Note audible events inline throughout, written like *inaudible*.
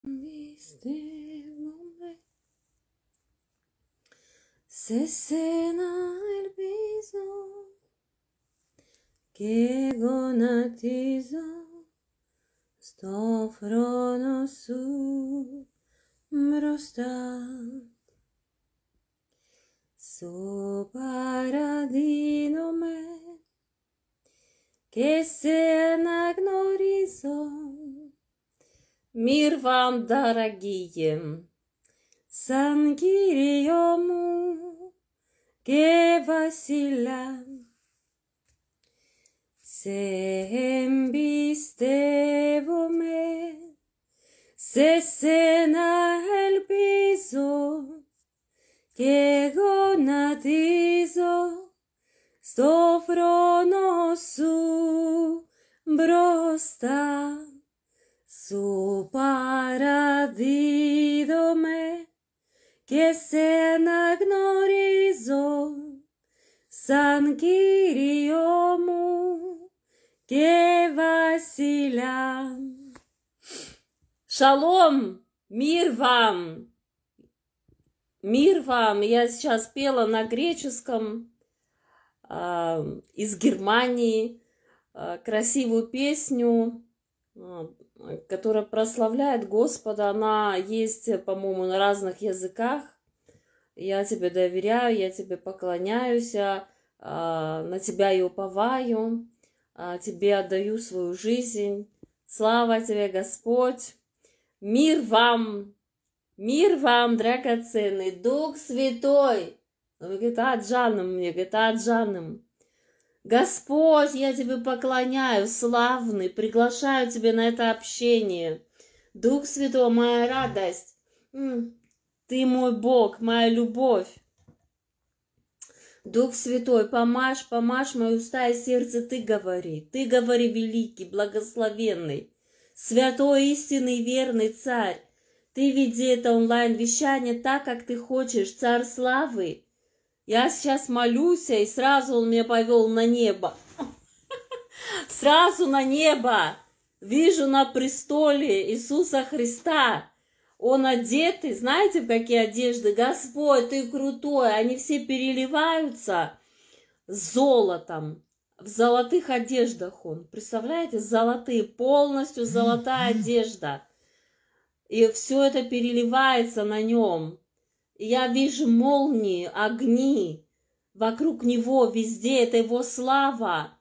Πιστεύομαι σε σένα ελπίζω και γονατίζω στο φρόνο σου μπροστά σου παραδίνομαι και σε αναγνωρίζω Мир Σαν κύριο μου και βασιλά Σε εμπιστεύομαι, σε σένα ελπίζω και γονατίζω στο φρόνο σου μπροστά. su paradidome me que se anagnorizó San Кирiomu que Василя. Шалом! Мир вам! Мир вам! Я сейчас пела на греческом э, из Германии э, красивую песню а, которая прославляет Господа. Она есть, по-моему, на разных языках. Я тебе доверяю, я тебе поклоняюсь, а, на тебя и уповаю, а, тебе отдаю свою жизнь. Слава тебе, Господь! Мир вам! Мир вам, драгоценный Дух Святой! Он ну, говорит, а, Джаном, мне говорит, а, Господь, я тебе поклоняю, славный, приглашаю тебя на это общение. Дух Святой, моя радость, ты мой Бог, моя любовь. Дух Святой, помажь, помажь мои уста и сердце, ты говори, ты говори, великий, благословенный, святой, истинный, верный царь. Ты веди это онлайн-вещание так, как ты хочешь, царь славы, я сейчас молюсь, и сразу он меня повел на небо. *laughs* Сразу на небо. Вижу на престоле Иисуса Христа. Он одетый, знаете, в какие одежды? Господь, ты крутой. Они все переливаются золотом. В золотых одеждах он. Представляете, золотые, полностью золотая *laughs* одежда. И все это переливается на нем. Я вижу молнии, огни. Вокруг него везде это его слава.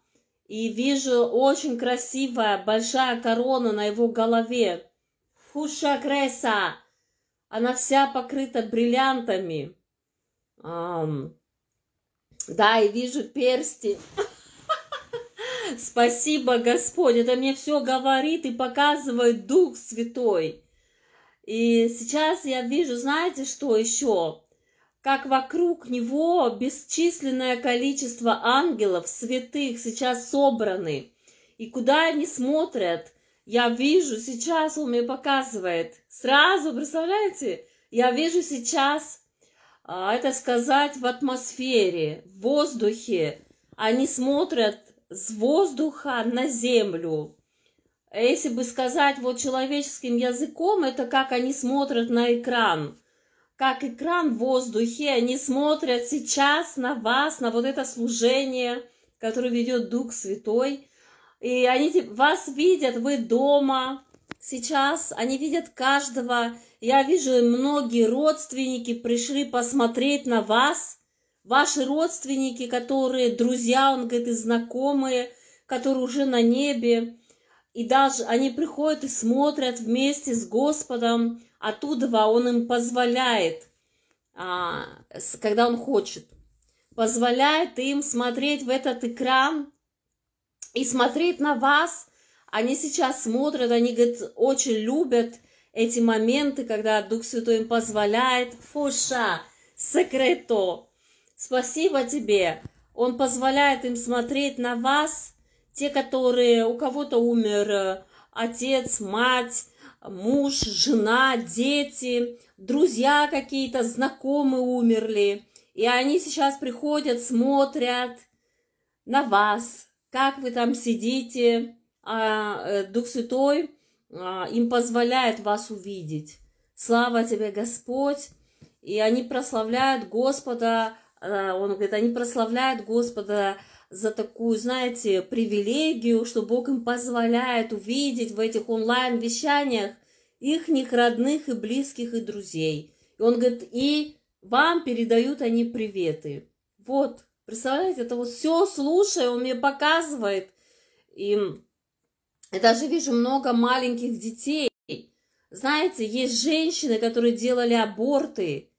И вижу очень красивая большая корона на его голове. Фуша Креса. Она вся покрыта бриллиантами. Um, да, и вижу персти. *laughs* Спасибо, Господь, это мне все говорит и показывает Дух Святой. И сейчас я вижу, знаете, что еще? Как вокруг него бесчисленное количество ангелов, святых сейчас собраны. И куда они смотрят? Я вижу сейчас, он мне показывает. Сразу, представляете? Я вижу сейчас, а, это сказать, в атмосфере, в воздухе. Они смотрят с воздуха на землю, а если бы сказать вот человеческим языком, это как они смотрят на экран. Как экран в воздухе, они смотрят сейчас на вас, на вот это служение, которое ведет Дух Святой. И они вас видят, вы дома. Сейчас они видят каждого. Я вижу, многие родственники пришли посмотреть на вас. Ваши родственники, которые друзья, он говорит, и знакомые, которые уже на небе и даже они приходят и смотрят вместе с Господом, оттуда Он им позволяет, а, когда Он хочет, позволяет им смотреть в этот экран и смотреть на вас. Они сейчас смотрят, они, говорят, очень любят эти моменты, когда Дух Святой им позволяет. Фуша, секрето, спасибо тебе. Он позволяет им смотреть на вас – те, которые у кого-то умер э, отец, мать, муж, жена, дети, друзья какие-то, знакомые умерли. И они сейчас приходят, смотрят на вас, как вы там сидите. А э, Дух Святой а, им позволяет вас увидеть. Слава тебе, Господь! И они прославляют Господа, э, он говорит, они прославляют Господа за такую, знаете, привилегию, что Бог им позволяет увидеть в этих онлайн-вещаниях ихних родных и близких и друзей. И он говорит, и вам передают они приветы. Вот, представляете, это вот все слушая, он мне показывает. И я даже вижу много маленьких детей. Знаете, есть женщины, которые делали аборты,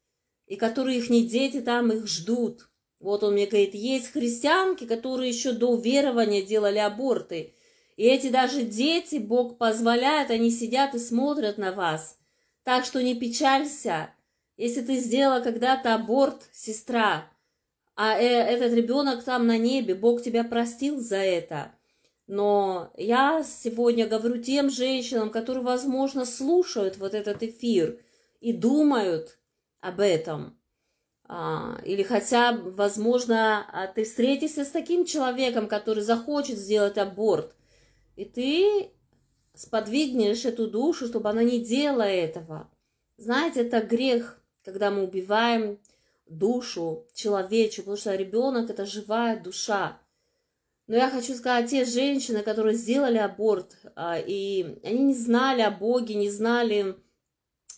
и которые их не дети там их ждут. Вот он мне говорит, есть христианки, которые еще до верования делали аборты. И эти даже дети, Бог позволяет, они сидят и смотрят на вас. Так что не печалься, если ты сделала когда-то аборт, сестра, а э, этот ребенок там на небе, Бог тебя простил за это. Но я сегодня говорю тем женщинам, которые, возможно, слушают вот этот эфир и думают об этом – а, или хотя, возможно, а, ты встретишься с таким человеком, который захочет сделать аборт, и ты сподвигнешь эту душу, чтобы она не делала этого. Знаете, это грех, когда мы убиваем душу человечью, потому что ребенок – это живая душа. Но я хочу сказать, те женщины, которые сделали аборт, а, и они не знали о Боге, не знали,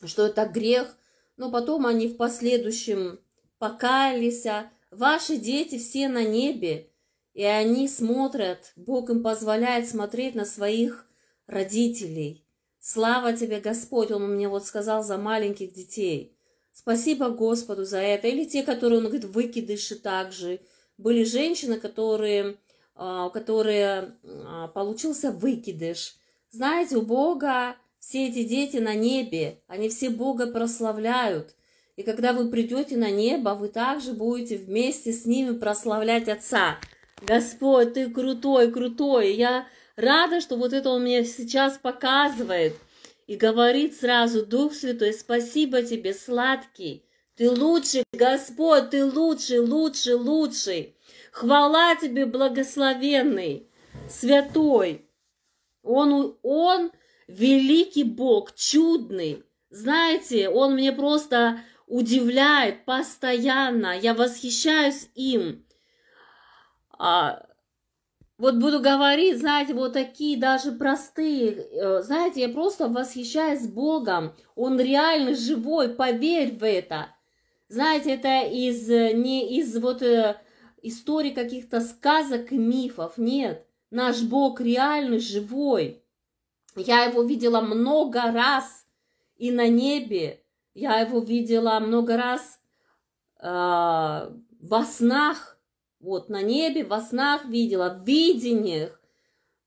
что это грех, но потом они в последующем покаялися, а ваши дети все на небе, и они смотрят, Бог им позволяет смотреть на своих родителей. Слава тебе, Господь, Он мне вот сказал за маленьких детей. Спасибо Господу за это. Или те, которые, он говорит, выкидыши также. Были женщины, которые, а, у которые а, получился выкидыш. Знаете, у Бога все эти дети на небе, они все Бога прославляют – и когда вы придете на небо, вы также будете вместе с ними прославлять Отца. Господь, ты крутой, крутой. Я рада, что вот это он мне сейчас показывает. И говорит сразу, Дух Святой, спасибо тебе, сладкий. Ты лучший, Господь, ты лучший, лучший, лучший. Хвала тебе, благословенный, святой. Он, он великий Бог, чудный. Знаете, он мне просто удивляет постоянно. Я восхищаюсь им. А, вот буду говорить, знаете, вот такие даже простые. Э, знаете, я просто восхищаюсь Богом. Он реально живой, поверь в это. Знаете, это из, э, не из вот э, истории каких-то сказок мифов. Нет, наш Бог реальный живой. Я его видела много раз и на небе, я его видела много раз э, во снах, вот на небе, во снах видела, в видениях,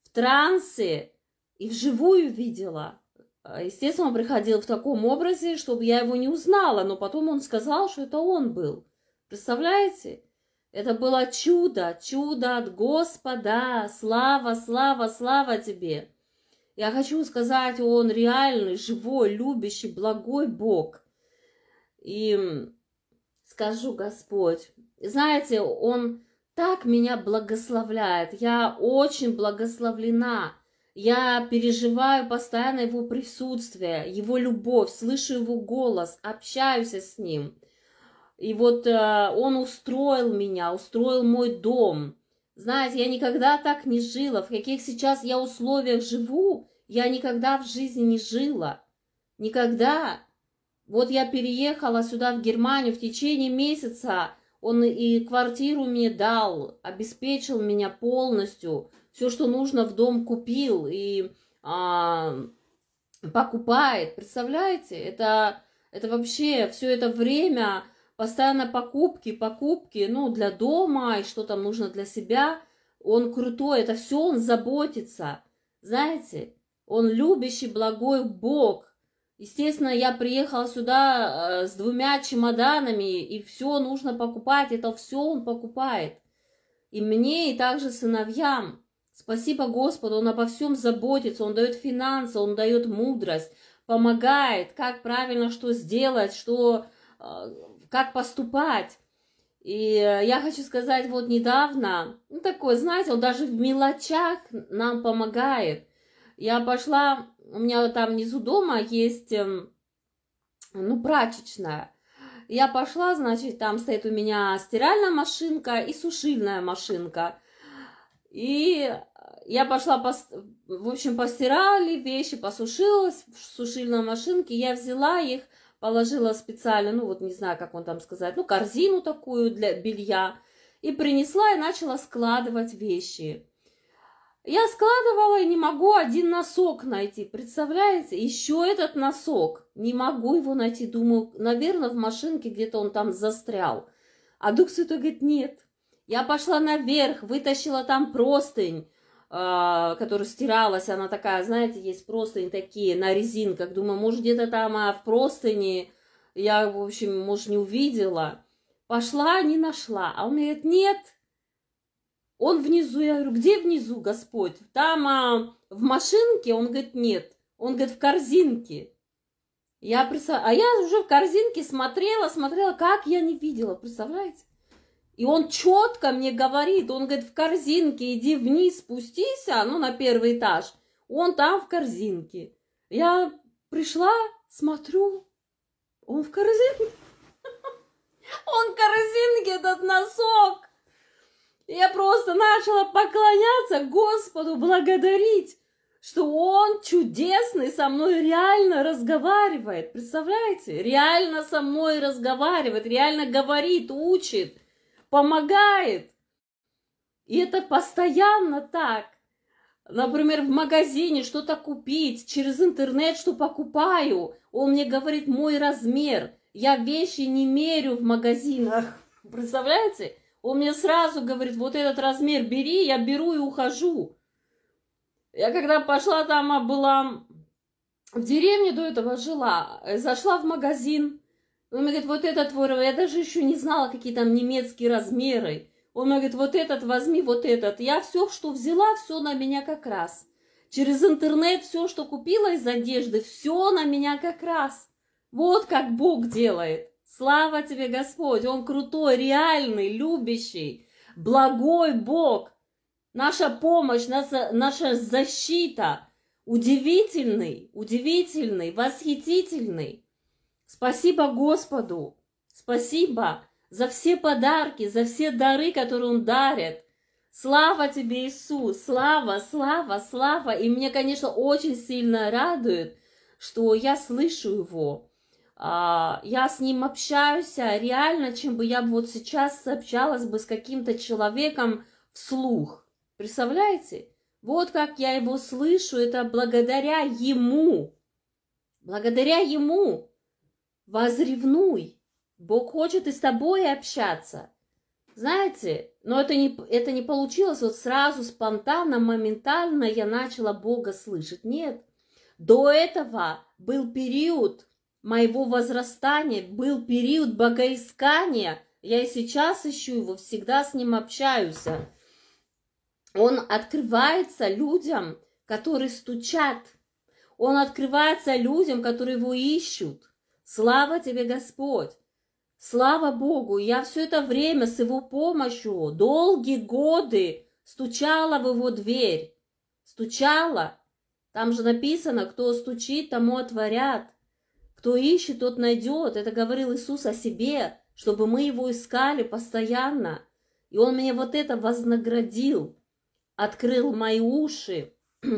в трансе и вживую видела. А, естественно, он приходил в таком образе, чтобы я его не узнала, но потом он сказал, что это он был. Представляете? Это было чудо, чудо от Господа. Слава, слава, слава тебе. Я хочу сказать, он реальный, живой, любящий, благой Бог. И скажу, Господь, знаете, он так меня благословляет. Я очень благословлена. Я переживаю постоянно его присутствие, его любовь, слышу его голос, общаюсь с ним. И вот э, он устроил меня, устроил мой дом. Знаете, я никогда так не жила. В каких сейчас я условиях живу, я никогда в жизни не жила. Никогда. Вот я переехала сюда, в Германию, в течение месяца он и квартиру мне дал, обеспечил меня полностью. Все, что нужно, в дом купил и а, покупает. Представляете? Это, это вообще все это время постоянно покупки, покупки, ну, для дома и что там нужно для себя. Он крутой, это все он заботится. Знаете, он любящий, благой Бог. Естественно, я приехала сюда э, с двумя чемоданами, и все нужно покупать, это все он покупает. И мне, и также сыновьям. Спасибо Господу, Он обо всем заботится, Он дает финансы, Он дает мудрость, помогает, как правильно что сделать, что э, как поступать. И э, я хочу сказать, вот недавно, ну такой, знаете, он даже в мелочах нам помогает. Я пошла, у меня там внизу дома есть, эм, ну, прачечная. Я пошла, значит, там стоит у меня стиральная машинка и сушильная машинка. И я пошла, по, в общем, постирали вещи, посушилась в сушильной машинке. Я взяла их, положила специально, ну вот не знаю, как он там сказать, ну корзину такую для белья, и принесла и начала складывать вещи. Я складывала и не могу один носок найти, представляете? Еще этот носок, не могу его найти, думаю, наверное, в машинке где-то он там застрял. А Дух Святой говорит, нет, я пошла наверх, вытащила там простынь, а, которая стиралась, она такая, знаете, есть простыни такие на резинках. Думаю, может, где-то там а в простыне я, в общем, может, не увидела. Пошла, не нашла. А он мне говорит, нет, он внизу. Я говорю, где внизу, Господь? Там а, в машинке? Он говорит, нет. Он говорит, в корзинке. Я представ... А я уже в корзинке смотрела, смотрела, как я не видела, представляете? И он четко мне говорит, он говорит, в корзинке иди вниз, спустись, а ну на первый этаж. Он там в корзинке. Я пришла, смотрю, он в корзинке. *laughs* Он в корзинке, этот носок. Я просто начала поклоняться Господу, благодарить, что Он чудесный со мной реально разговаривает. Представляете? Реально со мной разговаривает, реально говорит, учит – помогает. И это постоянно так. Например, в магазине что-то купить, через интернет что покупаю. Он мне говорит мой размер. Я вещи не мерю в магазинах. Представляете? Он мне сразу говорит, вот этот размер бери, я беру и ухожу. Я когда пошла там, а была в деревне до этого жила, э, зашла в магазин, он мне говорит, вот этот вор, я даже еще не знала, какие там немецкие размеры. Он мне говорит, вот этот возьми, вот этот. Я все, что взяла, все на меня как раз. Через интернет все, что купила из одежды, все на меня как раз. Вот как Бог делает. Слава тебе, Господь! Он крутой, реальный, любящий, благой Бог. Наша помощь, наша, наша защита. Удивительный, удивительный, восхитительный. Спасибо Господу! Спасибо за все подарки, за все дары, которые Он дарит. Слава тебе, Иисус! Слава, слава, слава! И меня, конечно, очень сильно радует, что я слышу Его. А, я с Ним общаюсь, а реально, чем бы я вот сейчас сообщалась бы с каким-то человеком вслух. Представляете? Вот как я его слышу, это благодаря Ему. Благодаря Ему возревнуй. Бог хочет и с тобой общаться. Знаете, но это не, это не получилось вот сразу, спонтанно, моментально я начала Бога слышать. Нет, до этого был период моего возрастания, был период богоискания. Я и сейчас ищу его, всегда с ним общаюсь. Он открывается людям, которые стучат. Он открывается людям, которые его ищут. Слава тебе, Господь! Слава Богу, я все это время с его помощью долгие годы стучала в его дверь. Стучала. Там же написано, кто стучит, тому отворят. Кто ищет, тот найдет. Это говорил Иисус о себе, чтобы мы его искали постоянно. И он мне вот это вознаградил, открыл мои уши.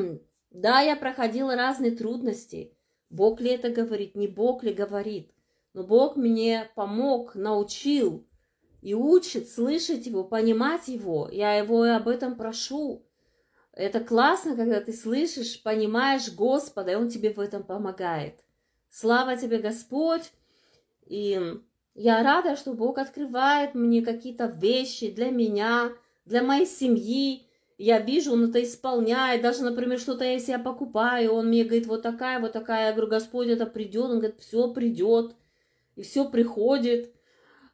*clears throat* да, я проходила разные трудности – Бог ли это говорит, не Бог ли говорит. Но Бог мне помог, научил и учит слышать его, понимать его. Я его и об этом прошу. Это классно, когда ты слышишь, понимаешь Господа, и Он тебе в этом помогает. Слава тебе, Господь! И я рада, что Бог открывает мне какие-то вещи для меня, для моей семьи, я вижу, он это исполняет, даже, например, что-то я себе покупаю, он мне говорит, вот такая, вот такая, я говорю, Господь, это придет, он говорит, все придет, и все приходит.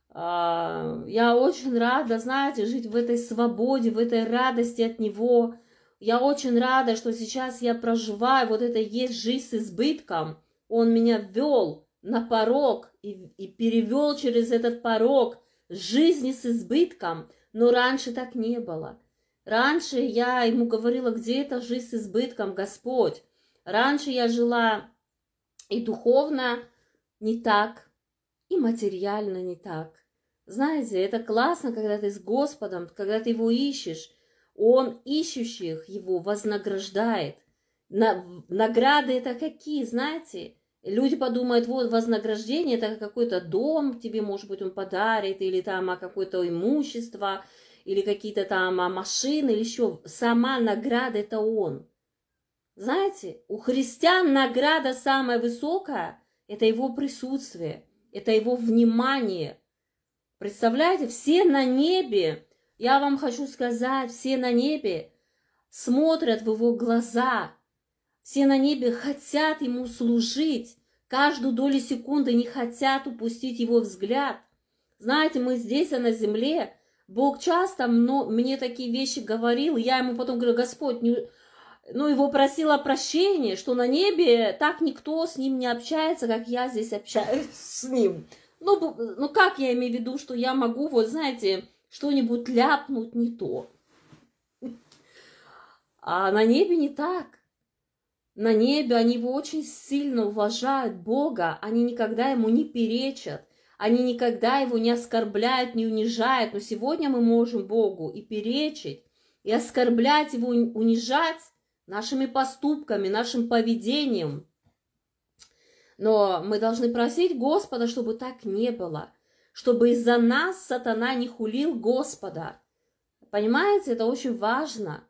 А, я очень рада, знаете, жить в этой свободе, в этой радости от Него. Я очень рада, что сейчас я проживаю, вот это есть жизнь с избытком. Он меня ввел на порог и, и перевел через этот порог жизни с избытком, но раньше так не было – Раньше я ему говорила, где эта жизнь с избытком, Господь. Раньше я жила и духовно не так, и материально не так. Знаете, это классно, когда ты с Господом, когда ты его ищешь. Он ищущих его вознаграждает. На, награды это какие, знаете? Люди подумают, вот вознаграждение это какой-то дом тебе, может быть, он подарит, или там а, какое-то имущество, или какие-то там а, машины, или еще. Сама награда – это он. Знаете, у христиан награда самая высокая – это его присутствие, это его внимание. Представляете, все на небе, я вам хочу сказать, все на небе смотрят в его глаза, все на небе хотят ему служить, каждую долю секунды не хотят упустить его взгляд. Знаете, мы здесь, а на земле, Бог часто но мне такие вещи говорил, я ему потом говорю, Господь, не... ну, его просила прощения, что на небе так никто с ним не общается, как я здесь общаюсь *laughs* с ним. Ну, ну как я имею в виду, что я могу, вот знаете, что-нибудь ляпнуть не то. *laughs* А на небе не так. На небе они его очень сильно уважают, Бога, они никогда ему не перечат. Они никогда его не оскорбляют, не унижают, но сегодня мы можем Богу и перечить, и оскорблять его, унижать нашими поступками, нашим поведением. Но мы должны просить Господа, чтобы так не было, чтобы из-за нас сатана не хулил Господа. Понимаете, это очень важно.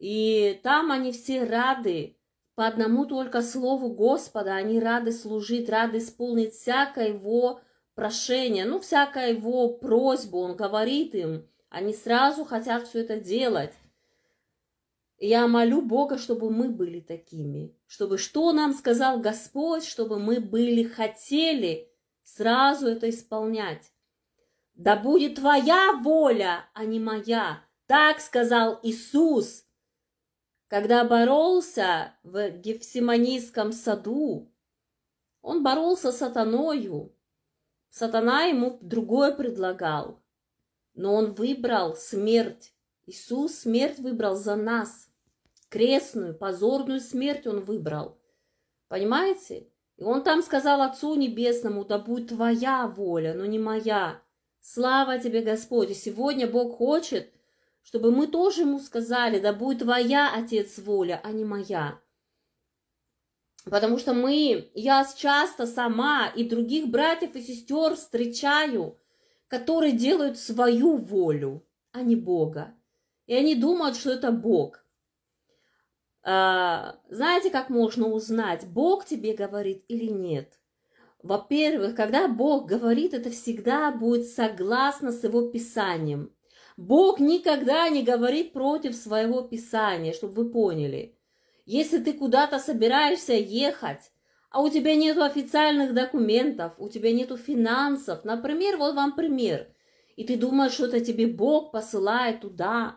И там они все рады, по одному только слову Господа, они рады служить, рады исполнить всякое его прошение, ну, всякая его просьба, он говорит им. Они сразу хотят все это делать. Я молю Бога, чтобы мы были такими, чтобы что нам сказал Господь, чтобы мы были, хотели сразу это исполнять. Да будет твоя воля, а не моя. Так сказал Иисус, когда боролся в Гефсиманийском саду. Он боролся с сатаною, Сатана ему другое предлагал, но он выбрал смерть. Иисус смерть выбрал за нас. Крестную, позорную смерть он выбрал. Понимаете? И он там сказал Отцу Небесному, да будет твоя воля, но не моя. Слава тебе, Господи. сегодня Бог хочет, чтобы мы тоже ему сказали, да будет твоя, Отец, воля, а не моя. Потому что мы, я часто сама и других братьев и сестер встречаю, которые делают свою волю, а не Бога. И они думают, что это Бог. А, знаете, как можно узнать, Бог тебе говорит или нет? Во-первых, когда Бог говорит, это всегда будет согласно с его писанием. Бог никогда не говорит против своего писания, чтобы вы поняли – если ты куда-то собираешься ехать, а у тебя нет официальных документов, у тебя нет финансов, например, вот вам пример, и ты думаешь, что это тебе Бог посылает туда,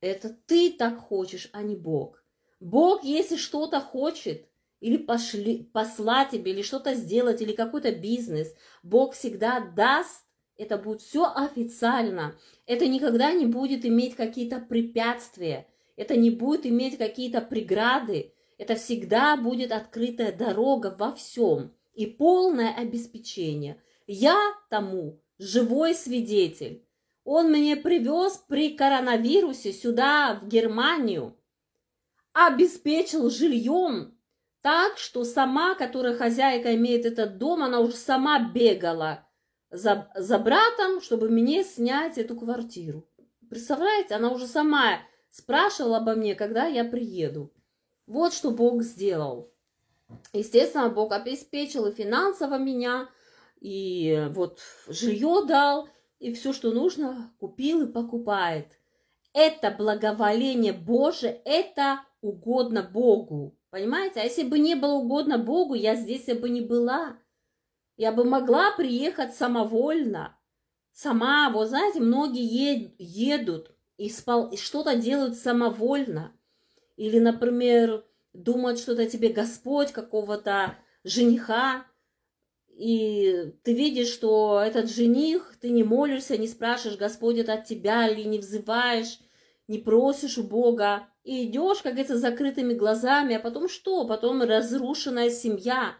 это ты так хочешь, а не Бог. Бог, если что-то хочет, или пошли, послать тебе, или что-то сделать, или какой-то бизнес, Бог всегда даст, это будет все официально. Это никогда не будет иметь какие-то препятствия – это не будет иметь какие-то преграды, это всегда будет открытая дорога во всем и полное обеспечение. Я тому живой свидетель. Он мне привез при коронавирусе сюда, в Германию, обеспечил жильем так, что сама, которая хозяйка имеет этот дом, она уже сама бегала за, за братом, чтобы мне снять эту квартиру. Представляете, она уже сама Спрашивал обо мне, когда я приеду. Вот что Бог сделал. Естественно, Бог обеспечил и финансово меня, и вот жилье дал, и все, что нужно, купил и покупает. Это благоволение Божие, это угодно Богу. Понимаете? А если бы не было угодно Богу, я здесь я бы не была. Я бы могла приехать самовольно. Сама, вот знаете, многие едут, и что-то делают самовольно. Или, например, думают, что то тебе Господь какого-то жениха, и ты видишь, что этот жених, ты не молишься, не спрашиваешь, Господь это от тебя ли не взываешь, не просишь у Бога. И идешь, как говорится, с закрытыми глазами, а потом что? Потом разрушенная семья.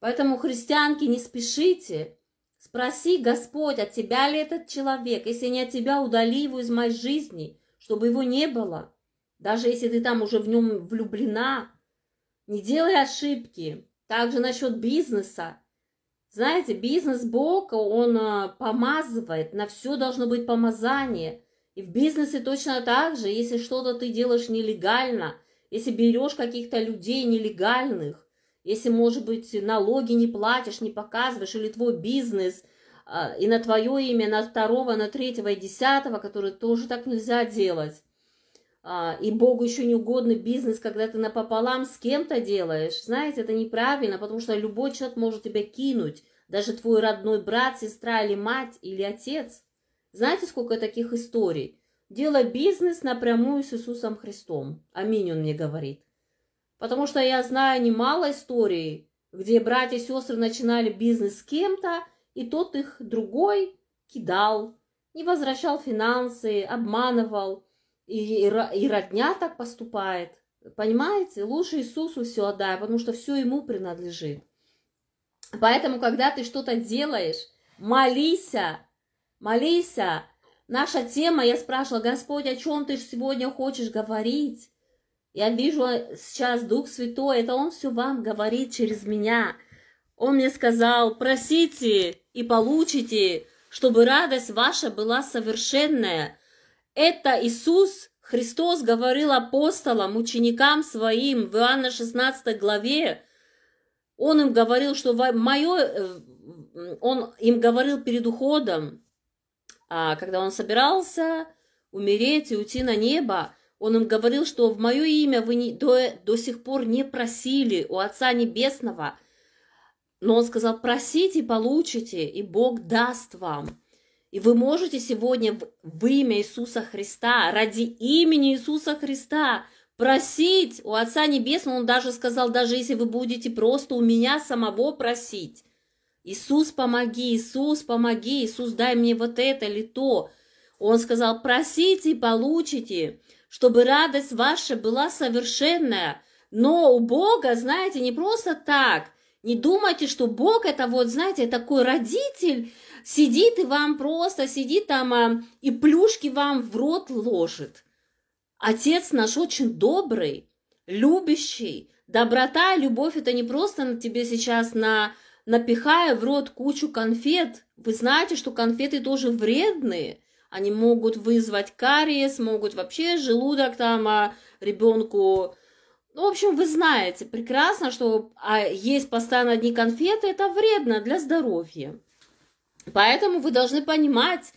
Поэтому, христианки, не спешите. Спроси, Господь, от тебя ли этот человек? Если не от тебя, удали его из моей жизни, чтобы его не было. Даже если ты там уже в нем влюблена. Не делай ошибки. Также насчет бизнеса. Знаете, бизнес Бога, он а, помазывает, на все должно быть помазание. И в бизнесе точно так же, если что-то ты делаешь нелегально, если берешь каких-то людей нелегальных, если, может быть, налоги не платишь, не показываешь, или твой бизнес, а, и на твое имя, на второго, на третьего и десятого, которые тоже так нельзя делать. А, и Богу еще не угодно бизнес, когда ты напополам с кем-то делаешь. Знаете, это неправильно, потому что любой человек может тебя кинуть. Даже твой родной брат, сестра или мать, или отец. Знаете, сколько таких историй? Дело бизнес напрямую с Иисусом Христом. Аминь, он мне говорит. Потому что я знаю немало историй, где братья и сестры начинали бизнес с кем-то, и тот их другой кидал, не возвращал финансы, обманывал. И, и, и родня так поступает. Понимаете? Лучше Иисусу все отдай, потому что все ему принадлежит. Поэтому, когда ты что-то делаешь, молися, молися. Наша тема, я спрашивала, Господь, о чем ты сегодня хочешь говорить? Я вижу а, сейчас Дух Святой, это Он все вам говорит через меня. Он мне сказал, просите и получите, чтобы радость ваша была совершенная. Это Иисус Христос говорил апостолам, ученикам своим в Иоанна 16 главе. Он им говорил, что мое, э, он им говорил перед уходом, а когда он собирался умереть и уйти на небо, он им говорил, что в мое имя вы не, до, до сих пор не просили у Отца Небесного, но он сказал, просите, получите, и Бог даст вам. И вы можете сегодня в, в имя Иисуса Христа, ради имени Иисуса Христа, просить у Отца Небесного. Он даже сказал, даже если вы будете просто у меня самого просить. Иисус, помоги, Иисус, помоги, Иисус, дай мне вот это или то. Он сказал, просите и получите чтобы радость ваша была совершенная. Но у Бога, знаете, не просто так. Не думайте, что Бог это вот, знаете, такой родитель сидит и вам просто сидит там а, и плюшки вам в рот ложит. Отец наш очень добрый, любящий. Доброта, любовь это не просто на тебе сейчас на напихая в рот кучу конфет. Вы знаете, что конфеты тоже вредные – они могут вызвать кариес, могут вообще желудок там а, ребенку. Ну, в общем, вы знаете прекрасно, что а, есть постоянно одни конфеты, это вредно для здоровья. Поэтому вы должны понимать,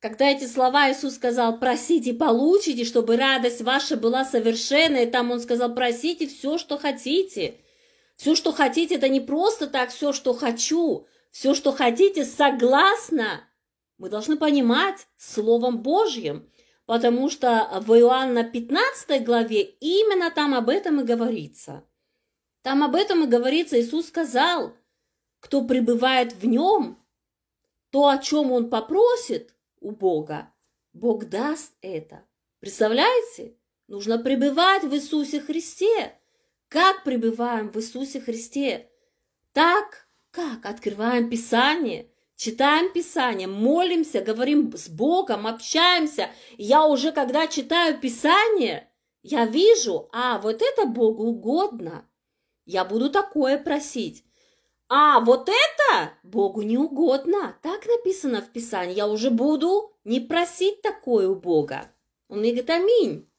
когда эти слова Иисус сказал «просите, получите, чтобы радость ваша была совершенной», там Он сказал «просите все, что хотите». Все, что хотите, это не просто так «все, что хочу», все, что хотите, согласно мы должны понимать Словом Божьим, потому что в Иоанна 15 главе именно там об этом и говорится. Там об этом и говорится, Иисус сказал, кто пребывает в нем, то, о чем он попросит у Бога, Бог даст это. Представляете? Нужно пребывать в Иисусе Христе. Как пребываем в Иисусе Христе? Так, как открываем Писание – Читаем Писание, молимся, говорим с Богом, общаемся. Я уже, когда читаю Писание, я вижу, а вот это Богу угодно. Я буду такое просить. А вот это Богу не угодно. Так написано в Писании. Я уже буду не просить такое у Бога. Он мне говорит, аминь.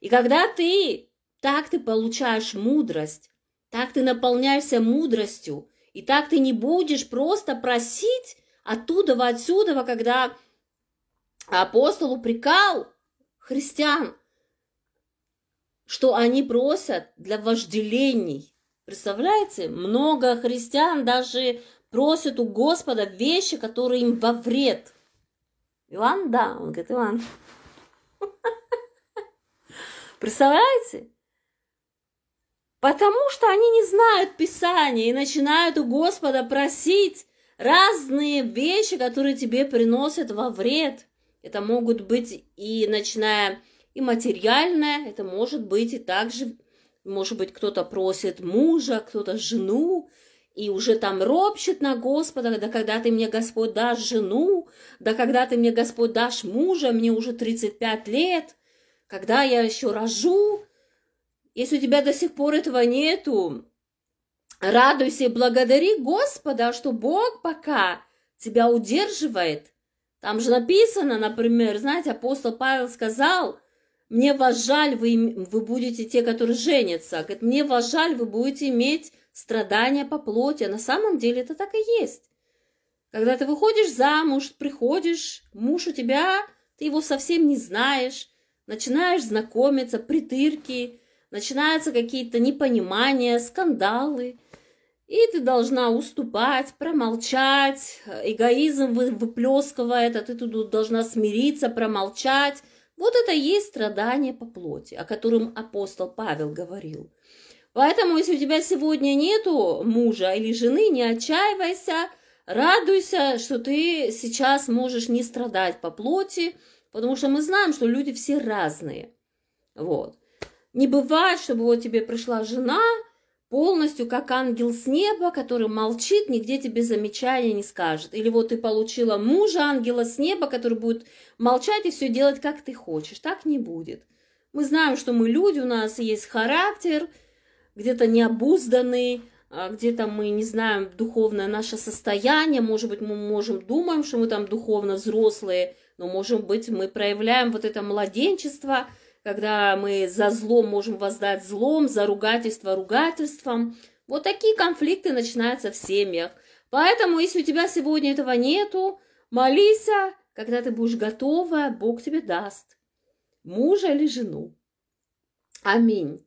И когда ты, так ты получаешь мудрость, так ты наполняешься мудростью, и так ты не будешь просто просить оттуда, отсюда, когда апостол упрекал христиан, что они просят для вожделений. Представляете, много христиан даже просят у Господа вещи, которые им во вред. Иван, да, он говорит, Иван. *laughs* Представляете? Потому что они не знают Писания и начинают у Господа просить разные вещи, которые тебе приносят во вред. Это могут быть и начиная и материальное, это может быть и также, может быть, кто-то просит мужа, кто-то жену, и уже там ропщет на Господа, да когда ты мне, Господь, дашь жену, да когда ты мне, Господь, дашь мужа, мне уже 35 лет, когда я еще рожу, если у тебя до сих пор этого нету, радуйся и благодари Господа, что Бог пока тебя удерживает. Там же написано, например, знаете, апостол Павел сказал, мне вас жаль, вы, вы будете те, которые женятся. Говорит, мне вас жаль, вы будете иметь страдания по плоти. А на самом деле это так и есть. Когда ты выходишь замуж, приходишь, муж у тебя, ты его совсем не знаешь, начинаешь знакомиться, притырки – начинаются какие-то непонимания, скандалы, и ты должна уступать, промолчать, эгоизм выплескивает, а ты тут должна смириться, промолчать. Вот это и есть страдание по плоти, о котором апостол Павел говорил. Поэтому, если у тебя сегодня нету мужа или жены, не отчаивайся, радуйся, что ты сейчас можешь не страдать по плоти, потому что мы знаем, что люди все разные. Вот. Не бывает, чтобы вот тебе пришла жена, полностью как ангел с неба, который молчит, нигде тебе замечания не скажет. Или вот ты получила мужа, ангела с неба, который будет молчать и все делать, как ты хочешь. Так не будет. Мы знаем, что мы люди, у нас есть характер, где-то необузданный, а где-то мы не знаем духовное наше состояние, может быть, мы можем думаем, что мы там духовно взрослые, но, может быть, мы проявляем вот это младенчество – когда мы за зло можем воздать злом, за ругательство ругательством. Вот такие конфликты начинаются в семьях. Поэтому, если у тебя сегодня этого нету, молись, когда ты будешь готова, Бог тебе даст мужа или жену. Аминь.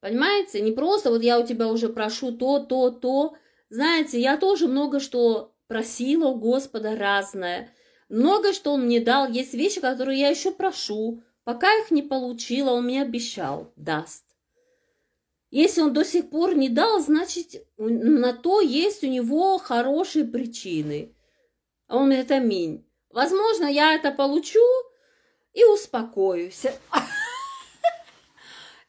Понимаете, не просто вот я у тебя уже прошу то, то, то. Знаете, я тоже много что просила у Господа разное. Много что Он мне дал. Есть вещи, которые я еще прошу. Пока их не получила, он мне обещал, даст. Если он до сих пор не дал, значит, на то есть у него хорошие причины. А он это минь. Возможно, я это получу и успокоюсь.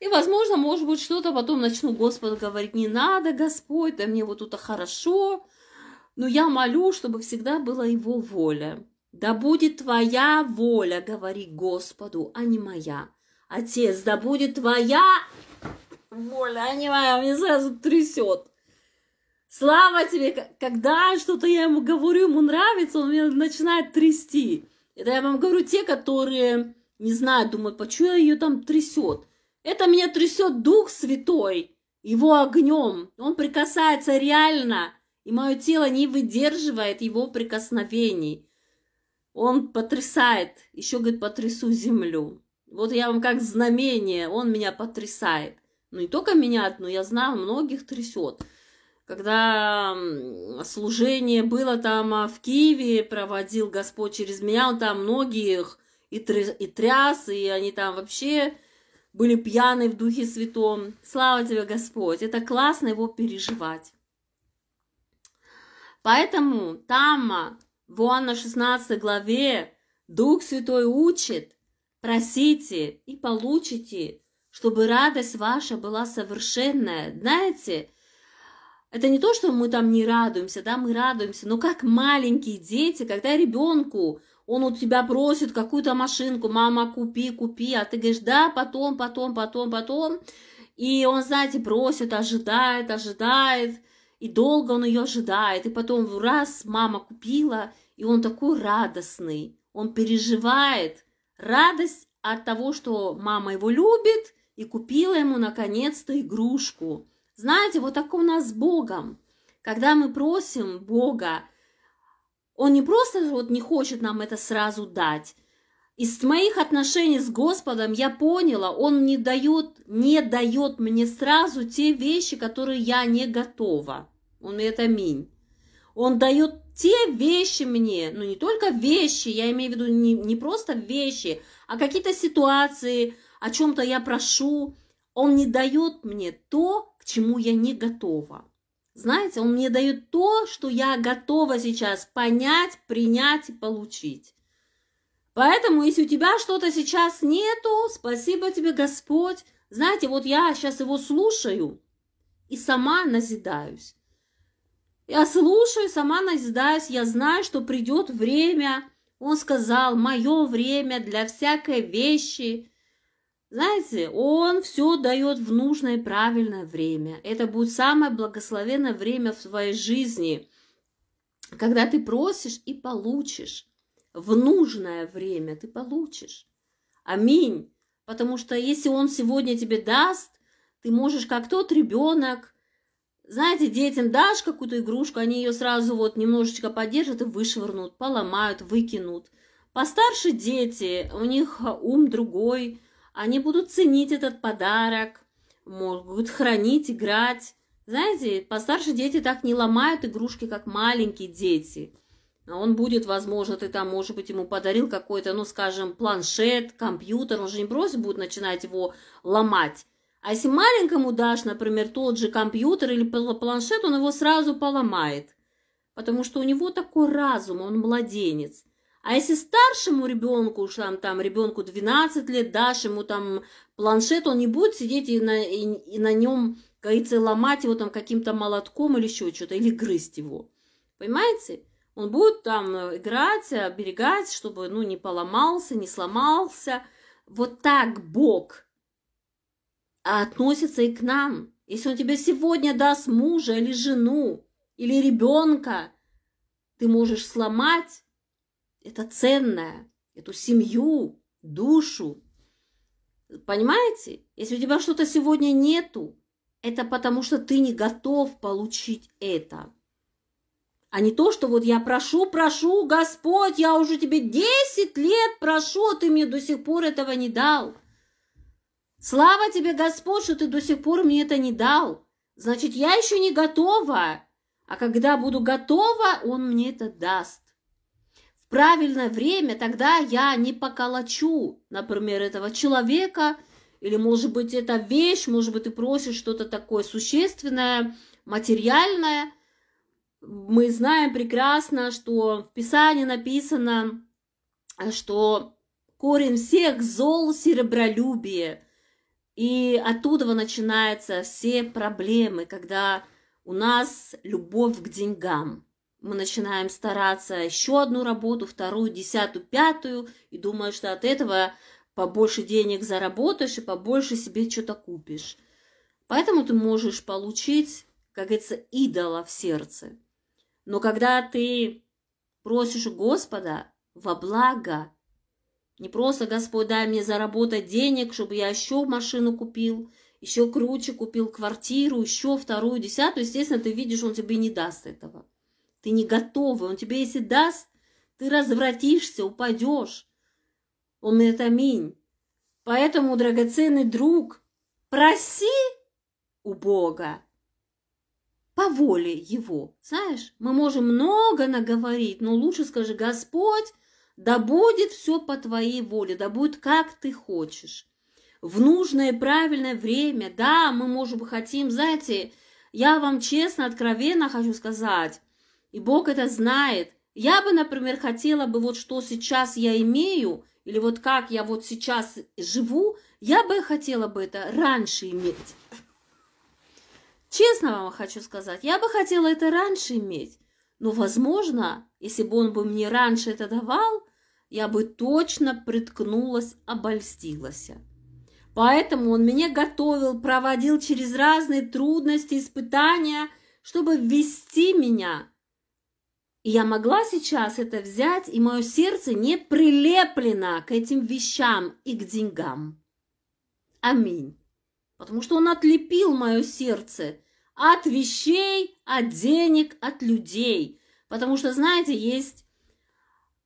И, возможно, может быть, что-то потом начну Господу говорить, не надо, Господь, да мне вот тут хорошо. Но я молю, чтобы всегда была Его воля. Да будет твоя воля, говори Господу, а не моя. Отец, да будет твоя воля, а не моя. Мне сразу трясет. Слава тебе, когда что-то я ему говорю, ему нравится, он меня начинает трясти. Это я вам говорю те, которые, не знаю, думаю, почему я ее там трясет. Это меня трясет Дух Святой, его огнем. Он прикасается реально, и мое тело не выдерживает его прикосновений. Он потрясает, еще, говорит, потрясу землю. Вот я вам как знамение, он меня потрясает. Ну, не только меня, но я знаю, многих трясет. Когда служение было там а в Киеве, проводил Господь через меня, он там многих и тряс, и, тряс, и они там вообще были пьяны в Духе Святом. Слава тебе, Господь! Это классно его переживать. Поэтому Тама в Иоанна 16 главе Дух Святой учит, просите и получите, чтобы радость ваша была совершенная. Знаете, это не то, что мы там не радуемся, да, мы радуемся, но как маленькие дети, когда ребенку, он у тебя просит какую-то машинку, мама, купи, купи, а ты говоришь, да, потом, потом, потом, потом, и он, знаете, просит, ожидает, ожидает, и долго он ее ожидает, и потом в раз мама купила, и он такой радостный, он переживает радость от того, что мама его любит и купила ему наконец-то игрушку. Знаете, вот так у нас с Богом. Когда мы просим Бога, он не просто вот не хочет нам это сразу дать, из моих отношений с Господом я поняла, Он не дает, не дает мне сразу те вещи, которые я не готова. Он мне это минь. Он дает те вещи мне, ну не только вещи, я имею в виду не, не просто вещи, а какие-то ситуации, о чем-то я прошу. Он не дает мне то, к чему я не готова. Знаете, он мне дает то, что я готова сейчас понять, принять и получить. Поэтому, если у тебя что-то сейчас нету, спасибо тебе, Господь. Знаете, вот я сейчас его слушаю и сама назидаюсь. Я слушаю, сама назидаюсь, я знаю, что придет время. Он сказал, мое время для всякой вещи. Знаете, он все дает в нужное и правильное время. Это будет самое благословенное время в своей жизни, когда ты просишь и получишь в нужное время ты получишь. Аминь. Потому что если он сегодня тебе даст, ты можешь как тот ребенок, знаете, детям дашь какую-то игрушку, они ее сразу вот немножечко поддержат и вышвырнут, поломают, выкинут. Постарше дети, у них а, ум другой, они будут ценить этот подарок, могут хранить, играть. Знаете, постарше дети так не ломают игрушки, как маленькие дети – а он будет, возможно, ты там, может быть, ему подарил какой-то, ну, скажем, планшет, компьютер, он же не просто будет начинать его ломать. А если маленькому дашь, например, тот же компьютер или планшет, он его сразу поломает, потому что у него такой разум, он младенец. А если старшему ребенку, там, там ребенку 12 лет, дашь ему там планшет, он не будет сидеть и на, и, и на нем, говорится, ломать его там каким-то молотком или еще что-то, или грызть его. Понимаете? Он будет там э, играть, оберегать, чтобы ну, не поломался, не сломался. Вот так Бог относится и к нам. Если Он тебе сегодня даст мужа или жену, или ребенка, ты можешь сломать это ценное, эту семью, душу. Понимаете? Если у тебя что-то сегодня нету, это потому что ты не готов получить это а не то, что вот я прошу, прошу, Господь, я уже тебе 10 лет прошу, а ты мне до сих пор этого не дал. Слава тебе, Господь, что ты до сих пор мне это не дал. Значит, я еще не готова. А когда буду готова, Он мне это даст. В правильное время тогда я не поколочу, например, этого человека, или, может быть, это вещь, может быть, ты просишь что-то такое существенное, материальное – мы знаем прекрасно, что в Писании написано, что корень всех зол серебролюбие. И оттуда начинаются все проблемы, когда у нас любовь к деньгам. Мы начинаем стараться еще одну работу, вторую, десятую, пятую, и думаем, что от этого побольше денег заработаешь и побольше себе что-то купишь. Поэтому ты можешь получить, как говорится, идола в сердце. Но когда ты просишь Господа во благо, не просто, Господь, дай мне заработать денег, чтобы я еще машину купил, еще круче купил квартиру, еще вторую, десятую, естественно, ты видишь, он тебе не даст этого. Ты не готовый, он тебе если даст, ты развратишься, упадешь. Он говорит, аминь. Поэтому, драгоценный друг, проси у Бога по воле его. Знаешь, мы можем много наговорить, но лучше скажи, Господь, да будет все по твоей воле, да будет как ты хочешь. В нужное и правильное время, да, мы, может быть, хотим, знаете, я вам честно, откровенно хочу сказать, и Бог это знает, я бы, например, хотела бы вот что сейчас я имею, или вот как я вот сейчас живу, я бы хотела бы это раньше иметь. Честно вам хочу сказать, я бы хотела это раньше иметь. Но, возможно, если бы он бы мне раньше это давал, я бы точно приткнулась, обольстилась. Поэтому он меня готовил, проводил через разные трудности, испытания, чтобы ввести меня. И я могла сейчас это взять, и мое сердце не прилеплено к этим вещам и к деньгам. Аминь потому что он отлепил мое сердце от вещей, от денег, от людей. Потому что, знаете, есть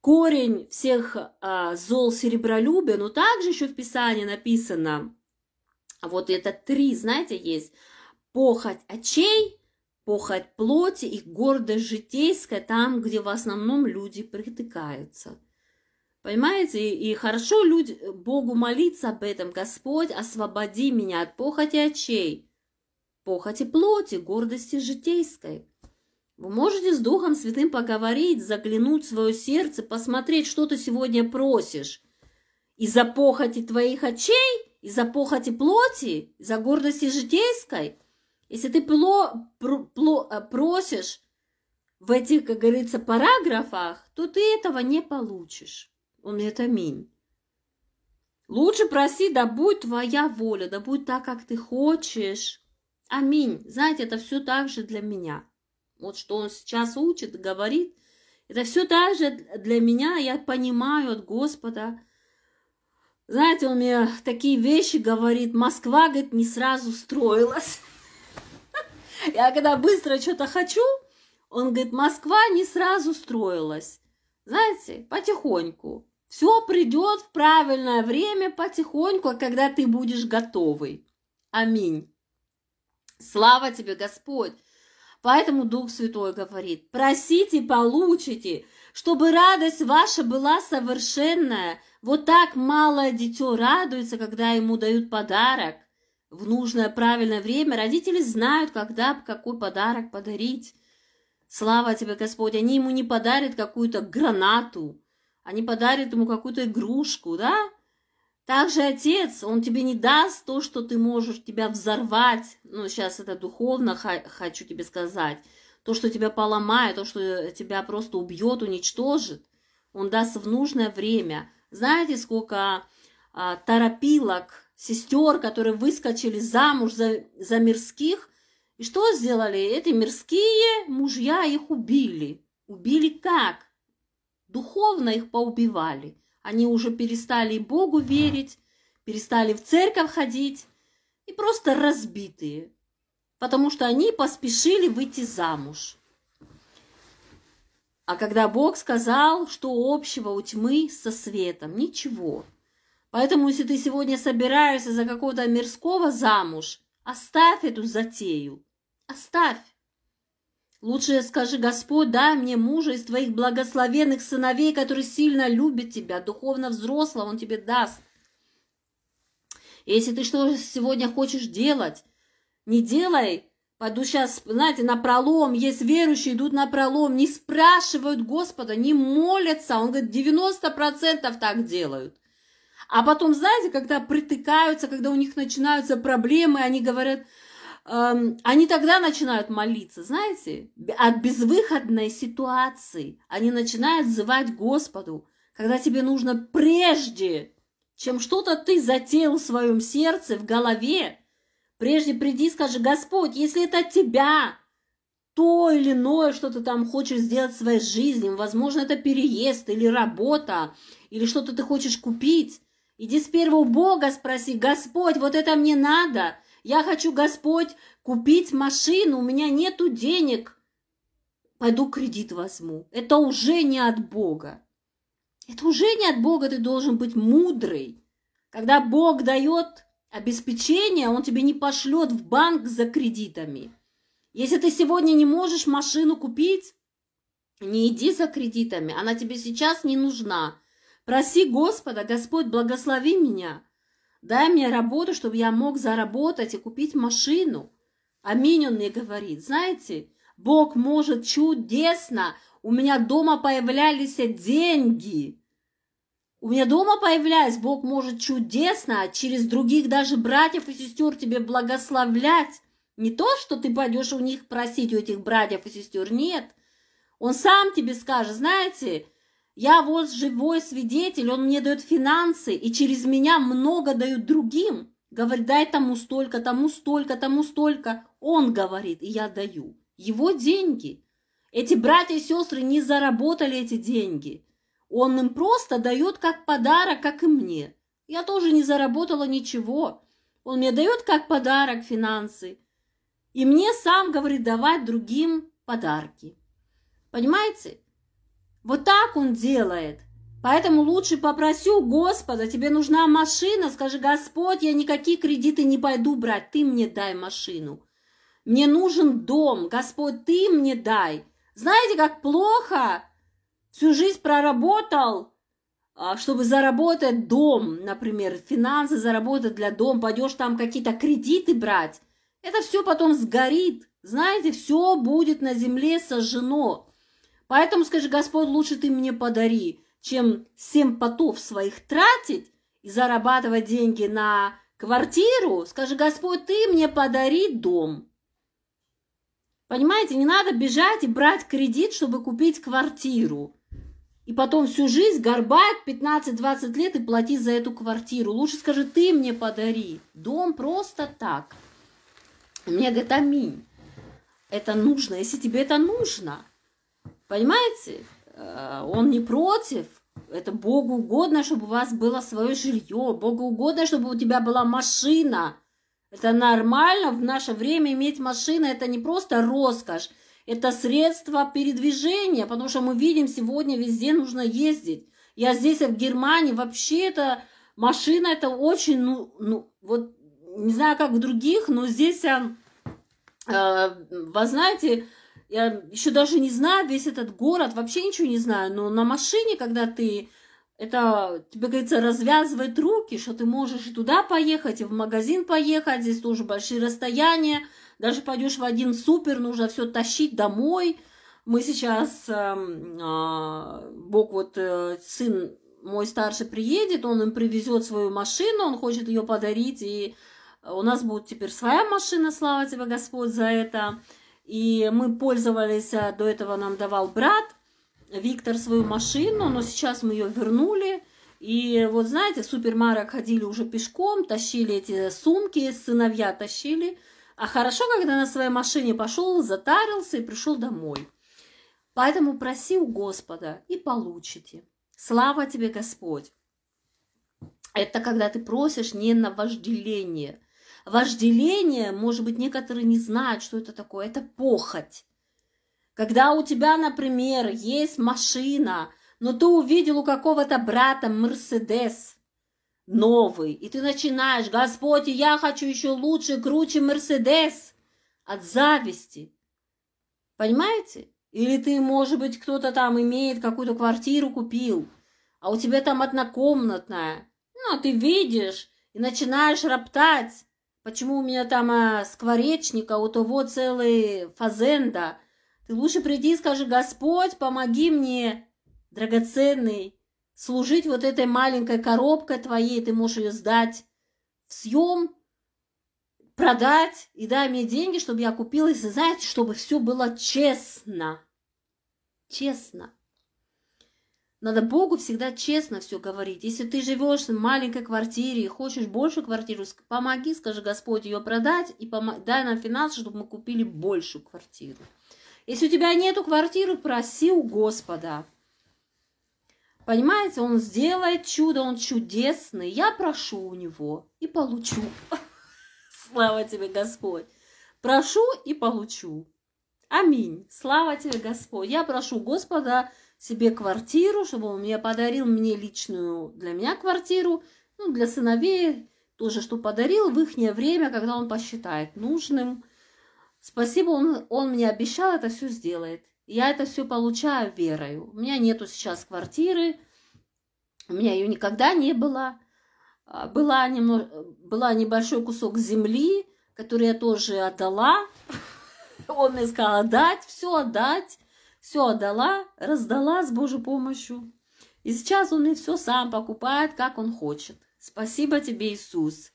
корень всех а, зол серебролюбия, но также еще в Писании написано, вот это три, знаете, есть похоть очей, похоть плоти и гордость житейская, там, где в основном люди притыкаются – Понимаете? И хорошо люди, э, Богу молиться об этом. Господь, освободи меня от похоти очей, похоти плоти, гордости житейской. Вы можете с Духом Святым поговорить, заглянуть в свое сердце, посмотреть, что ты сегодня просишь. Из-за похоти твоих очей, из-за похоти плоти, из-за гордости житейской. Если ты пло, про, пло, э, просишь в этих, как говорится, параграфах, то ты этого не получишь. Он это аминь. Лучше проси, да будет твоя воля, да будет так, как ты хочешь. Аминь. Знаете, это все так же для меня. Вот что он сейчас учит, говорит, это все так же для меня, я понимаю от Господа. Знаете, он мне такие вещи говорит, Москва, говорит, не сразу строилась. *laughs* Я когда быстро что-то хочу, он говорит, Москва не сразу строилась. Знаете, потихоньку. Все придет в правильное время потихоньку, когда ты будешь готовый. Аминь. Слава тебе, Господь! Поэтому Дух Святой говорит, просите, получите, чтобы радость ваша была совершенная. Вот так малое дитё радуется, когда ему дают подарок. В нужное правильное время родители знают, когда какой подарок подарить. Слава тебе, Господь! Они ему не подарят какую-то гранату, они подарят ему какую-то игрушку, да? так же Отец, Он тебе не даст то, что ты можешь тебя взорвать, ну, сейчас это духовно хочу тебе сказать, то, что тебя поломает, то, что тебя просто убьет, уничтожит, Он даст в нужное время. Знаете, сколько а, торопилок, сестер, которые выскочили замуж за, за мирских, и что сделали? Эти мирские мужья их убили. Убили как? Духовно их поубивали. Они уже перестали Богу верить, перестали в церковь ходить и просто разбитые, потому что они поспешили выйти замуж. А когда Бог сказал, что общего у тьмы со светом, ничего. Поэтому, если ты сегодня собираешься за какого-то мирского замуж, оставь эту затею. Оставь. Лучше скажи, Господь, дай мне мужа из твоих благословенных сыновей, который сильно любит тебя, духовно взрослого, он тебе даст. Если ты что сегодня хочешь делать, не делай. Пойду сейчас, знаете, на пролом. Есть верующие, идут на пролом, не спрашивают Господа, не молятся. Он говорит, 90% так делают. А потом, знаете, когда притыкаются, когда у них начинаются проблемы, они говорят, они тогда начинают молиться, знаете, от безвыходной ситуации. Они начинают звать Господу, когда тебе нужно прежде, чем что-то ты затеял в своем сердце, в голове, прежде приди и скажи, Господь, если это от Тебя, то или иное, что ты там хочешь сделать в своей жизни, возможно, это переезд или работа, или что-то ты хочешь купить, иди с первого Бога спроси, Господь, вот это мне надо – я хочу, Господь, купить машину, у меня нету денег. Пойду кредит возьму. Это уже не от Бога. Это уже не от Бога, ты должен быть мудрый. Когда Бог дает обеспечение, Он тебе не пошлет в банк за кредитами. Если ты сегодня не можешь машину купить, не иди за кредитами, она тебе сейчас не нужна. Проси Господа, Господь, благослови меня – Дай мне работу, чтобы я мог заработать и купить машину. Аминь, он мне говорит. Знаете, Бог может чудесно. У меня дома появлялись деньги. У меня дома появлялись, Бог может чудесно через других даже братьев и сестер тебе благословлять. Не то, что ты пойдешь у них просить, у этих братьев и сестер, нет. Он сам тебе скажет, знаете, я вот живой свидетель, он мне дает финансы, и через меня много дают другим. Говорит, дай тому столько, тому столько, тому столько. Он говорит, и я даю. Его деньги. Эти братья и сестры не заработали эти деньги. Он им просто дает как подарок, как и мне. Я тоже не заработала ничего. Он мне дает как подарок финансы. И мне сам, говорит, давать другим подарки. Понимаете? Вот так он делает. Поэтому лучше попросю Господа, тебе нужна машина, скажи, Господь, я никакие кредиты не пойду брать, ты мне дай машину. Мне нужен дом, Господь, ты мне дай. Знаете, как плохо? Всю жизнь проработал, а, чтобы заработать дом, например, финансы заработать для дом, пойдешь там какие-то кредиты брать, это все потом сгорит. Знаете, все будет на земле сожжено. Поэтому скажи, Господь, лучше ты мне подари, чем семь потов своих тратить и зарабатывать деньги на квартиру. Скажи, Господь, ты мне подари дом. Понимаете, не надо бежать и брать кредит, чтобы купить квартиру. И потом всю жизнь горбать 15-20 лет и платить за эту квартиру. Лучше скажи, ты мне подари дом просто так. Мне говорит, аминь. Это нужно, если тебе это нужно. Понимаете? Э, он не против. Это Богу угодно, чтобы у вас было свое жилье. Богу угодно, чтобы у тебя была машина. Это нормально в наше время иметь машину. Это не просто роскошь. Это средство передвижения, потому что мы видим сегодня везде нужно ездить. Я здесь, в Германии, вообще это машина, это очень, ну, ну вот не знаю, как в других, но здесь, эм, э, вы знаете, я еще даже не знаю весь этот город, вообще ничего не знаю, но на машине, когда ты это, тебе говорится, развязывает руки, что ты можешь и туда поехать, и в магазин поехать, здесь тоже большие расстояния, даже пойдешь в один супер, нужно все тащить домой. Мы сейчас, э, э, Бог вот, э, сын мой старший приедет, он им привезет свою машину, он хочет ее подарить, и у нас будет теперь своя машина, слава тебе, Господь, за это. И мы пользовались, э, до этого нам давал брат Виктор свою машину, но сейчас мы ее вернули. И вот знаете, в супермарок ходили уже пешком, тащили эти сумки, сыновья тащили. А хорошо, когда на своей машине пошел, затарился и пришел домой. Поэтому проси у Господа и получите. Слава тебе, Господь! Это когда ты просишь не на вожделение – Вожделение, может быть, некоторые не знают, что это такое, это похоть. Когда у тебя, например, есть машина, но ты увидел у какого-то брата Мерседес новый, и ты начинаешь, Господи, я хочу еще лучше, круче Мерседес от зависти. Понимаете? Или ты, может быть, кто-то там имеет какую-то квартиру купил, а у тебя там однокомнатная. Ну, а ты видишь и начинаешь роптать. Почему у меня там а, скворечника, у того целый фазенда? Ты лучше приди и скажи, Господь, помоги мне, драгоценный, служить вот этой маленькой коробкой твоей, ты можешь ее сдать в съем, продать и дай мне деньги, чтобы я купила и знаете, чтобы все было честно. Честно. Надо Богу всегда честно все говорить. Если ты живешь в маленькой квартире и хочешь больше квартиру, помоги, скажи Господь, ее продать и дай нам финансы, чтобы мы купили большую квартиру. Если у тебя нету квартиры, проси у Господа. Понимаете, он сделает чудо, он чудесный. Я прошу у него и получу. *laughs* Слава тебе, Господь. Прошу и получу. Аминь. Слава тебе, Господь. Я прошу Господа себе квартиру, чтобы он мне подарил мне личную для меня квартиру, ну, для сыновей тоже, что подарил в ихнее время, когда он посчитает нужным. Спасибо, он, он мне обещал, это все сделает. Я это все получаю верою. У меня нету сейчас квартиры, у меня ее никогда не было. А, была, немного, была небольшой кусок земли, который я тоже отдала. *laughs* Он мне сказал отдать, все отдать все отдала, раздала с Божьей помощью. И сейчас он и все сам покупает, как он хочет. Спасибо тебе, Иисус.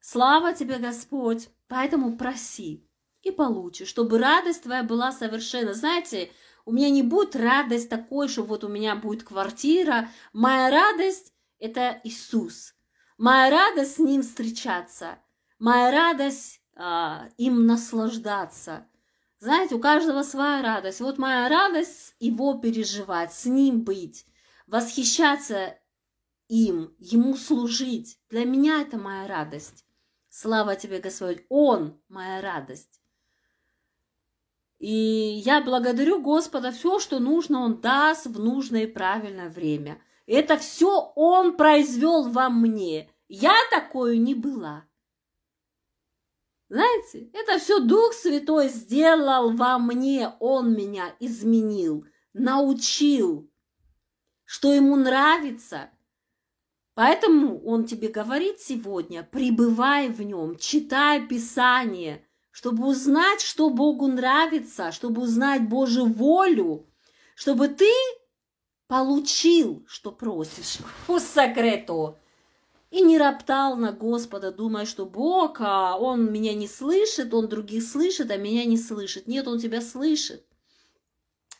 Слава тебе, Господь. Поэтому проси и получи, чтобы радость твоя была совершенно. Знаете, у меня не будет радость такой, что вот у меня будет квартира. Моя радость – это Иисус. Моя радость с Ним встречаться. Моя радость э, им наслаждаться – знаете, у каждого своя радость. Вот моя радость его переживать, с ним быть, восхищаться им, ему служить. Для меня это моя радость. Слава тебе, Господь, Он моя радость. И я благодарю Господа все, что нужно Он даст в нужное и правильное время. Это все Он произвел во мне. Я такой не была. Знаете, это все Дух Святой сделал во мне, Он меня изменил, научил, что Ему нравится. Поэтому Он тебе говорит сегодня, пребывай в Нем, читай Писание, чтобы узнать, что Богу нравится, чтобы узнать Божью волю, чтобы ты получил, что просишь. По секрету и не роптал на Господа, думая, что Бог, а Он меня не слышит, Он других слышит, а меня не слышит. Нет, Он тебя слышит.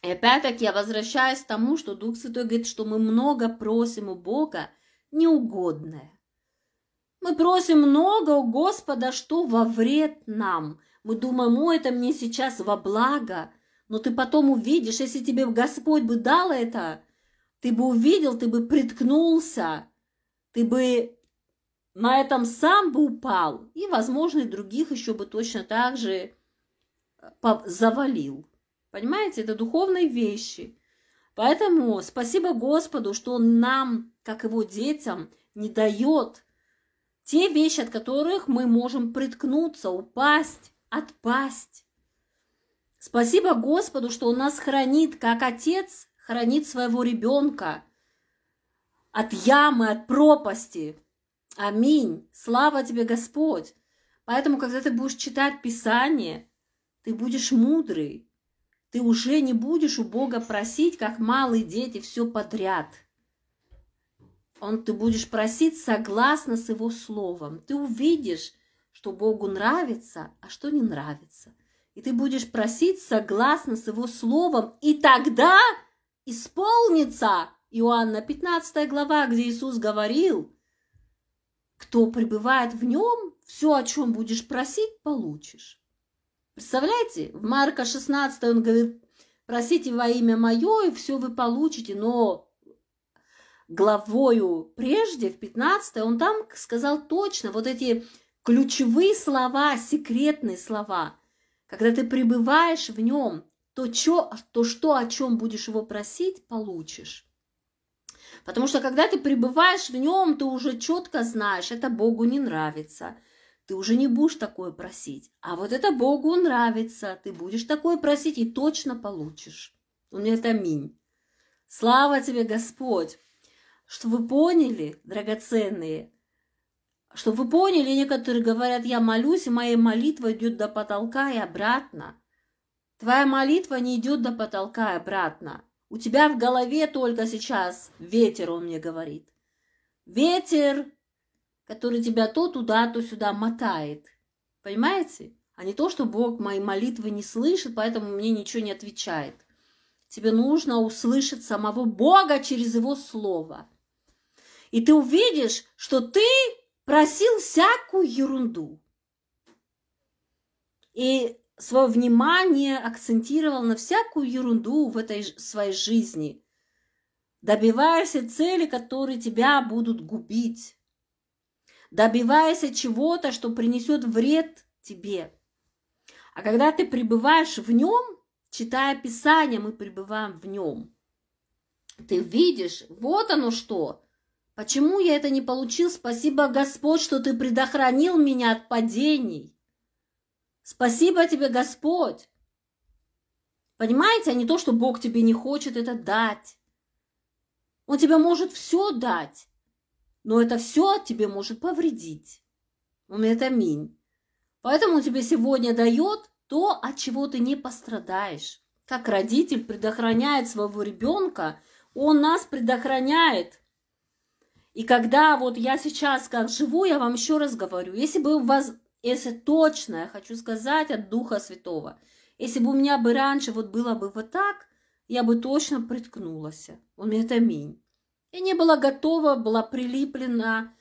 И опять-таки я возвращаюсь к тому, что Дух Святой говорит, что мы много просим у Бога неугодное. Мы просим много у Господа, что во вред нам. Мы думаем, о, это мне сейчас во благо. Но ты потом увидишь, если тебе Господь бы дал это, ты бы увидел, ты бы приткнулся, ты бы на этом сам бы упал, и, возможно, и других еще бы точно так же э, завалил. Понимаете, это духовные вещи. Поэтому спасибо Господу, что Он нам, как Его детям, не дает те вещи, от которых мы можем приткнуться, упасть, отпасть. Спасибо Господу, что Он нас хранит, как отец хранит своего ребенка от ямы, от пропасти, Аминь. Слава тебе, Господь. Поэтому, когда ты будешь читать Писание, ты будешь мудрый. Ты уже не будешь у Бога просить, как малые дети, все подряд. Он, ты будешь просить согласно с Его Словом. Ты увидишь, что Богу нравится, а что не нравится. И ты будешь просить согласно с Его Словом, и тогда исполнится Иоанна 15 глава, где Иисус говорил – кто пребывает в нем, все, о чем будешь просить, получишь. Представляете, в Марка 16 он говорит, просите во имя мое, и все вы получите, но главою прежде, в 15 он там сказал точно вот эти ключевые слова, секретные слова. Когда ты пребываешь в нем, то, чё, то что, о чем будешь его просить, получишь. Потому что когда ты пребываешь в нем, ты уже четко знаешь, это Богу не нравится. Ты уже не будешь такое просить. А вот это Богу нравится. Ты будешь такое просить и точно получишь. У меня это аминь. Слава тебе, Господь, что вы поняли, драгоценные, что вы поняли, некоторые говорят, я молюсь, и моя молитва идет до потолка и обратно. Твоя молитва не идет до потолка и обратно. У тебя в голове только сейчас ветер, он мне говорит. Ветер, который тебя то туда, то сюда мотает. Понимаете? А не то, что Бог мои молитвы не слышит, поэтому мне ничего не отвечает. Тебе нужно услышать самого Бога через Его Слово. И ты увидишь, что ты просил всякую ерунду. И свое внимание акцентировал на всякую ерунду в этой своей жизни. добиваясь цели, которые тебя будут губить. добиваясь чего-то, что принесет вред тебе. А когда ты пребываешь в нем, читая Писание, мы пребываем в нем. Ты видишь, вот оно что. Почему я это не получил? Спасибо, Господь, что ты предохранил меня от падений. Спасибо тебе, Господь! Понимаете, а не то, что Бог тебе не хочет это дать. Он тебе может все дать, но это все тебе может повредить. Он ну, это аминь. Поэтому он тебе сегодня дает то, от чего ты не пострадаешь. Как родитель предохраняет своего ребенка, он нас предохраняет. И когда вот я сейчас как живу, я вам еще раз говорю, если бы у вас если точно, я хочу сказать от Духа Святого. Если бы у меня бы раньше вот было бы вот так, я бы точно приткнулась. Он мне это аминь. Я не была готова, была прилиплена,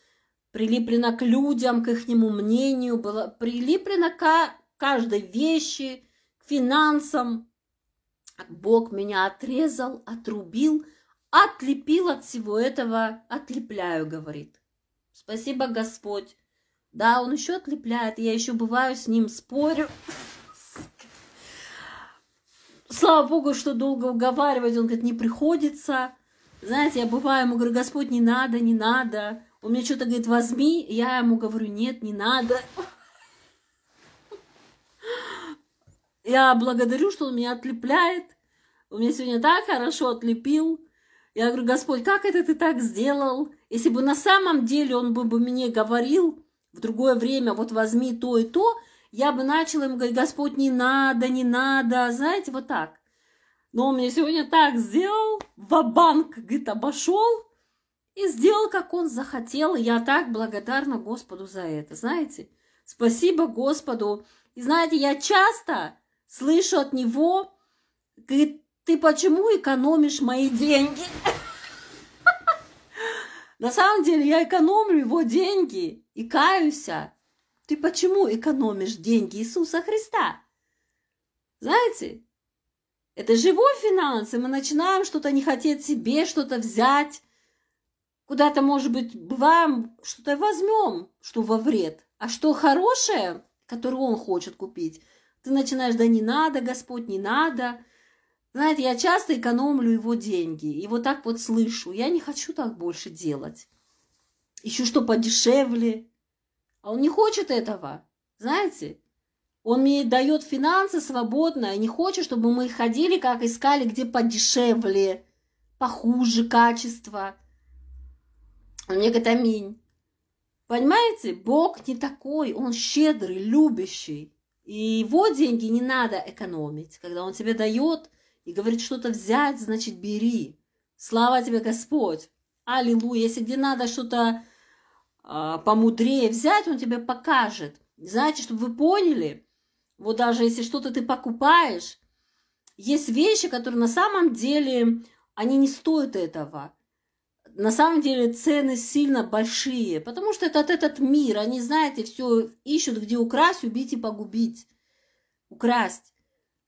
прилиплена к людям, к ихнему мнению, была прилиплена к каждой вещи, к финансам. Бог меня отрезал, отрубил, отлепил от всего этого, отлепляю, говорит. Спасибо, Господь, да, он еще отлепляет, я еще бываю с ним, спорю. Слава Богу, что долго уговаривать, он говорит, не приходится. Знаете, я бываю, ему говорю, Господь, не надо, не надо. Он мне что-то говорит, возьми, я ему говорю, нет, не надо. Я благодарю, что он меня отлепляет. Он меня сегодня так хорошо отлепил. Я говорю, Господь, как это ты так сделал? Если бы на самом деле он бы, бы мне говорил, в другое время, вот возьми то и то, я бы начала ему говорить, Господь, не надо, не надо, знаете, вот так. Но он мне сегодня так сделал, в банк говорит, обошел и сделал, как он захотел. И я так благодарна Господу за это, знаете. Спасибо Господу. И знаете, я часто слышу от него, говорит, ты почему экономишь мои деньги? *laughs* На самом деле я экономлю его деньги и каюсь. Ты почему экономишь деньги Иисуса Христа? Знаете, это живой финансы. Мы начинаем что-то не хотеть себе, что-то взять. Куда-то, может быть, бываем, что-то возьмем, что во вред. А что хорошее, которое он хочет купить, ты начинаешь, да не надо, Господь, не надо. Знаете, я часто экономлю его деньги. И вот так вот слышу, я не хочу так больше делать. Ищу что подешевле. А он не хочет этого, знаете. Он мне дает финансы свободно и не хочет, чтобы мы ходили, как искали, где подешевле, похуже качество. Он мне говорит, аминь. Понимаете, Бог не такой, Он щедрый, любящий. И его деньги не надо экономить. Когда Он тебе дает – и говорит что-то взять, значит бери. Слава тебе, Господь! Аллилуйя! Если где надо что-то э, помудрее взять, Он тебе покажет. Знаете, чтобы вы поняли, вот даже если что-то ты покупаешь, есть вещи, которые на самом деле, они не стоят этого. На самом деле цены сильно большие, потому что это от этот мир, они, знаете, все ищут, где украсть, убить и погубить. Украсть.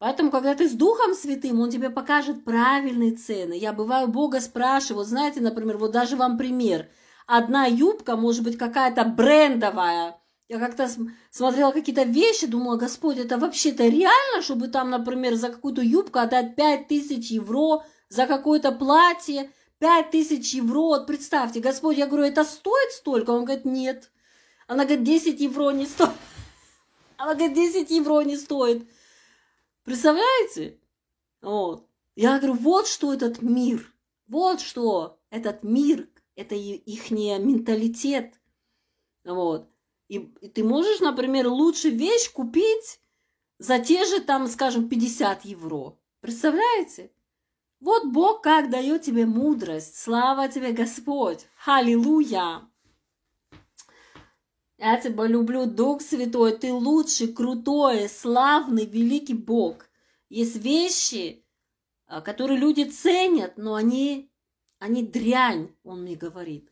Поэтому, когда ты с Духом Святым, Он тебе покажет правильные цены. Я бываю Бога спрашиваю, Вот знаете, например, вот даже вам пример. Одна юбка, может быть, какая-то брендовая. Я как-то смотрела какие-то вещи, думала, Господь, это вообще-то реально, чтобы там, например, за какую-то юбку отдать 5000 евро, за какое-то платье 5000 евро. Вот представьте, Господь, я говорю, это стоит столько? Он говорит, нет. Она говорит, 10 *laughs* евро не стоит. Она говорит, 10 евро не стоит. Представляете? Вот. Я говорю, вот что этот мир, вот что этот мир, это их менталитет. Вот. И, и ты можешь, например, лучше вещь купить за те же, там, скажем, 50 евро. Представляете? Вот Бог как дает тебе мудрость. Слава тебе, Господь. Аллилуйя. Я тебя люблю, Дух Святой, ты лучший, крутой, славный, великий Бог. Есть вещи, а, которые люди ценят, но они, они дрянь, он мне говорит.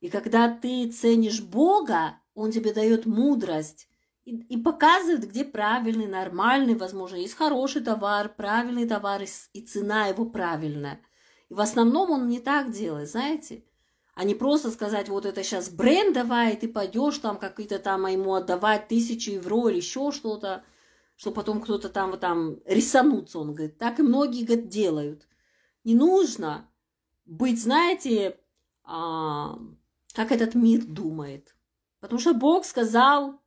И когда ты ценишь Бога, он тебе дает мудрость и, и показывает, где правильный, нормальный, возможно, есть хороший товар, правильный товар, и, и цена его правильная. И в основном он не так делает, знаете а не просто сказать, вот это сейчас бренд давай, ты пойдешь там какие-то там а ему отдавать тысячи евро или еще что-то, что потом кто-то там вот там рисанутся, он говорит. Так и многие, говорит, делают. Не нужно быть, знаете, а, как этот мир думает. Потому что Бог сказал,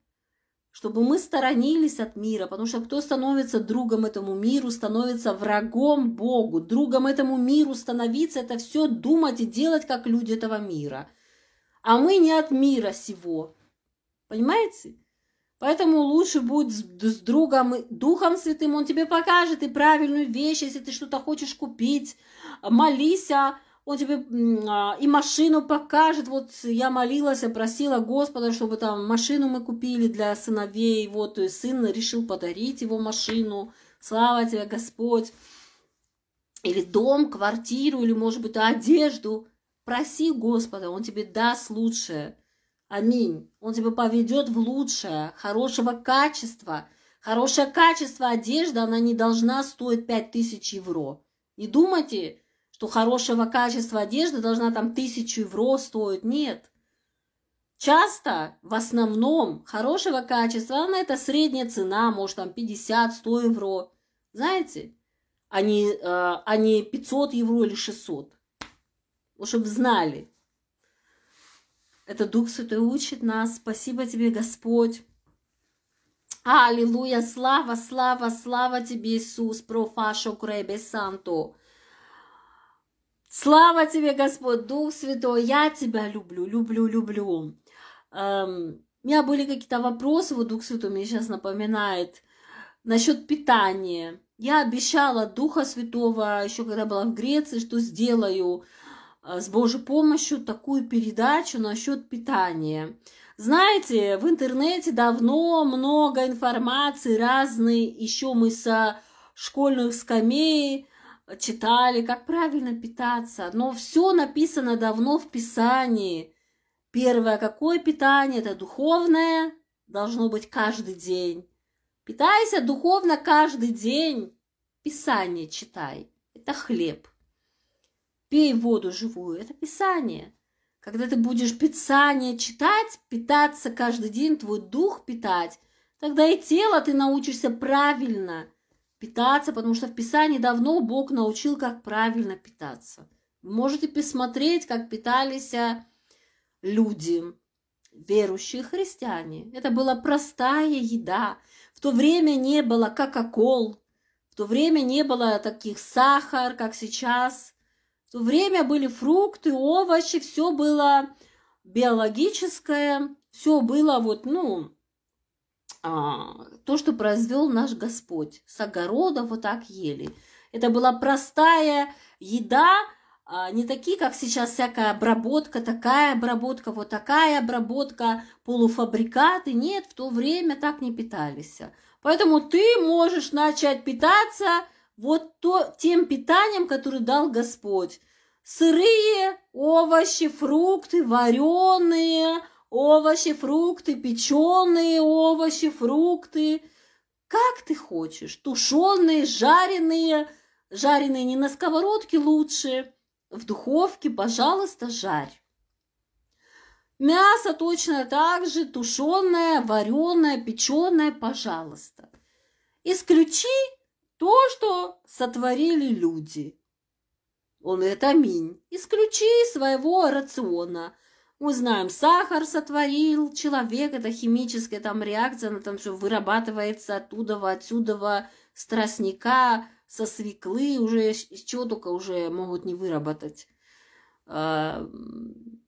чтобы мы сторонились от мира, потому что кто становится другом этому миру, становится врагом Богу, другом этому миру становиться, это все думать и делать, как люди этого мира. А мы не от мира сего. Понимаете? Поэтому лучше будь с, с другом, Духом Святым, Он тебе покажет и правильную вещь, если ты что-то хочешь купить, молись, он тебе а, и машину покажет. Вот я молилась, я просила Господа, чтобы там машину мы купили для сыновей. Вот, и сын решил подарить его машину. Слава тебе, Господь. Или дом, квартиру, или, может быть, одежду. Проси Господа, Он тебе даст лучшее. Аминь. Он тебя поведет в лучшее, хорошего качества. Хорошее качество одежды, она не должна стоить 5000 евро. Не думайте, что хорошего качества одежда должна там тысячу евро стоить. Нет. Часто, в основном, хорошего качества, она это средняя цена, может там 50-100 евро, знаете, а не, э, а не 500 евро или 600. Вот чтобы знали. Это Дух Святой учит нас. Спасибо тебе, Господь. Аллилуйя, слава, слава, слава тебе, Иисус, профашо кребе санто. Слава тебе, Господь, Дух Святой, я тебя люблю, люблю, люблю. Эм, у меня были какие-то вопросы, вот Дух Святой мне сейчас напоминает, насчет питания. Я обещала Духа Святого, еще когда была в Греции, что сделаю э, с Божьей помощью такую передачу насчет питания. Знаете, в интернете давно много информации разной, еще мы со школьных скамей читали, как правильно питаться. Но все написано давно в Писании. Первое, какое питание? Это духовное, должно быть каждый день. Питайся духовно каждый день. Писание читай. Это хлеб. Пей воду живую. Это Писание. Когда ты будешь Писание читать, питаться каждый день, твой дух питать, тогда и тело ты научишься правильно – питаться, потому что в Писании давно Бог научил, как правильно питаться. можете посмотреть, как питались а, люди, верующие христиане. Это была простая еда. В то время не было кока-кол, в то время не было таких сахар, как сейчас. В то время были фрукты, овощи, все было биологическое, все было вот, ну, а, то, что произвел наш Господь. С огорода вот так ели. Это была простая еда, а, не такие, как сейчас всякая обработка, такая обработка, вот такая обработка, полуфабрикаты. Нет, в то время так не питались. Поэтому ты можешь начать питаться вот то, тем питанием, которое дал Господь. Сырые овощи, фрукты, вареные, овощи, фрукты, печеные овощи, фрукты, как ты хочешь, тушеные, жареные, жареные не на сковородке лучше, в духовке, пожалуйста, жарь. Мясо точно так же, тушеное, вареное, печеное, пожалуйста. Исключи то, что сотворили люди. Он это аминь. Исключи своего рациона – узнаем, сахар сотворил человек, это химическая там реакция, она там что вырабатывается оттуда, отсюда, с тростника, со свеклы, уже из чего только уже могут не выработать. А,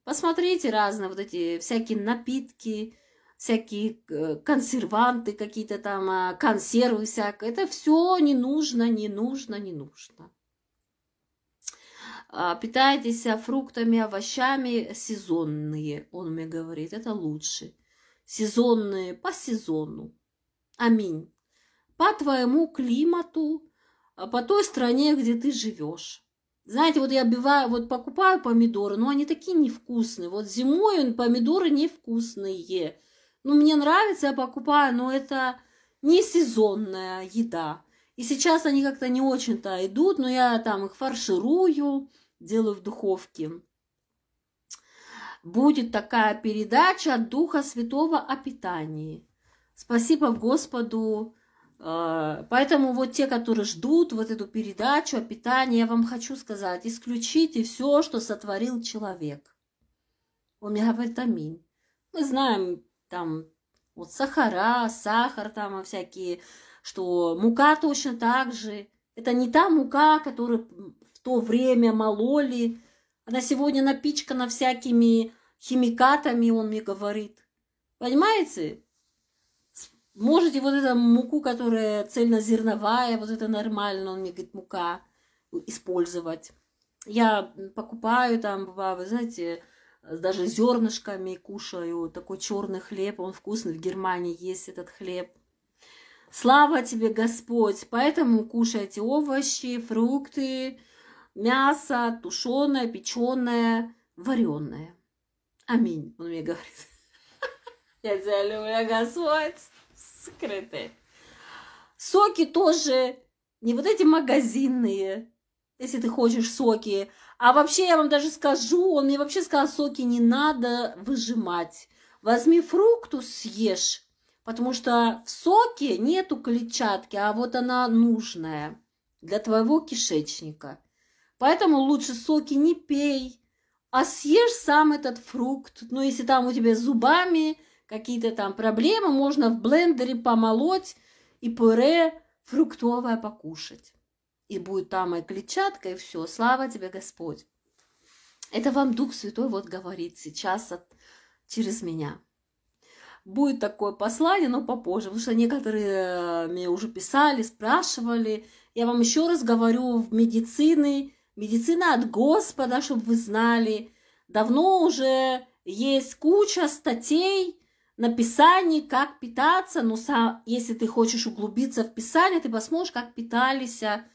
посмотрите разные вот эти всякие напитки, всякие э, консерванты какие-то там, а, консервы всякое. Это все не нужно, не нужно, не нужно. А, питайтесь фруктами, овощами сезонные, он мне говорит, это лучше. Сезонные по сезону. Аминь. По твоему климату, а, по той стране, где ты живешь. Знаете, вот я биваю, вот покупаю помидоры, но они такие невкусные. Вот зимой помидоры невкусные. Ну, мне нравится, я покупаю, но это не сезонная еда. И сейчас они как-то не очень-то идут, но я там их фарширую, делаю в духовке. Будет такая передача от Духа Святого о питании. Спасибо Господу. А, поэтому вот те, которые ждут вот эту передачу о питании, я вам хочу сказать, исключите все, что сотворил человек. Он мне говорит, аминь. Мы знаем там вот сахара, сахар там всякие, что мука точно так же. Это не та мука, которую то время мололи. Она сегодня напичкана всякими химикатами, он мне говорит. Понимаете? Можете вот эту муку, которая цельнозерновая, вот это нормально, он мне говорит, мука использовать. Я покупаю там, бываю, вы знаете, даже зернышками кушаю. Такой черный хлеб, он вкусный. В Германии есть этот хлеб. Слава тебе, Господь! Поэтому кушайте овощи, фрукты, мясо, тушеное, печеное, вареное. Аминь, он мне говорит. *laughs* Я тебя люблю, Господь, скрытый. Соки тоже не вот эти магазинные, если ты хочешь соки. А вообще, я вам даже скажу, он мне вообще сказал, соки не надо выжимать. Возьми фруктус, съешь, потому что в соке нету клетчатки, а вот она нужная для твоего кишечника. Поэтому лучше соки не пей, а съешь сам этот фрукт. Ну, если там у тебя с зубами какие-то там проблемы, можно в блендере помолоть и пюре фруктовое покушать. И будет там и клетчатка, и все. Слава тебе, Господь. Это вам Дух Святой вот говорит сейчас от, через меня. Будет такое послание, но попозже, потому что некоторые э, мне уже писали, спрашивали. Я вам еще раз говорю, в медицины Медицина от Господа, чтобы вы знали. Давно уже есть куча статей написаний, как питаться. Но сам, если ты хочешь углубиться в Писание, ты посмотришь, как питались а,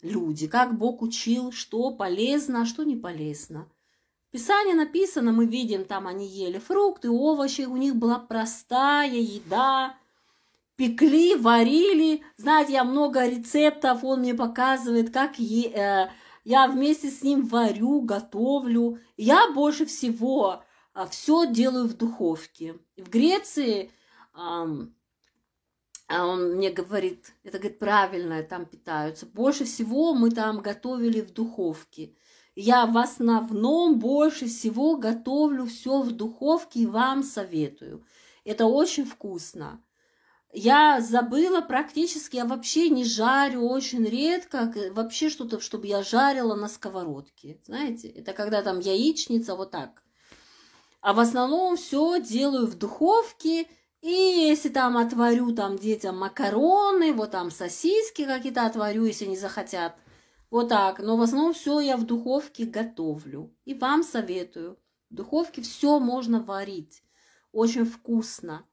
люди, как Бог учил, что полезно, а что не полезно. В Писании написано, мы видим, там они ели фрукты, овощи, у них была простая еда, пекли, варили. Знаете, я много рецептов, он мне показывает, как е, э, я вместе с ним варю, готовлю. Я больше всего а, все делаю в духовке. В Греции а он мне говорит, это, говорит, правильно, там питаются. Больше всего мы там готовили в духовке. Я в основном больше всего готовлю все в духовке и вам советую. Это очень вкусно. Я забыла практически, я вообще не жарю очень редко, вообще что-то, чтобы я жарила на сковородке. Знаете, это когда там яичница, вот так. А в основном все делаю в духовке, и если там отварю там детям макароны, вот там сосиски какие-то отварю, если не захотят. Вот так. Но в основном все я в духовке готовлю. И вам советую. В духовке все можно варить. Очень вкусно.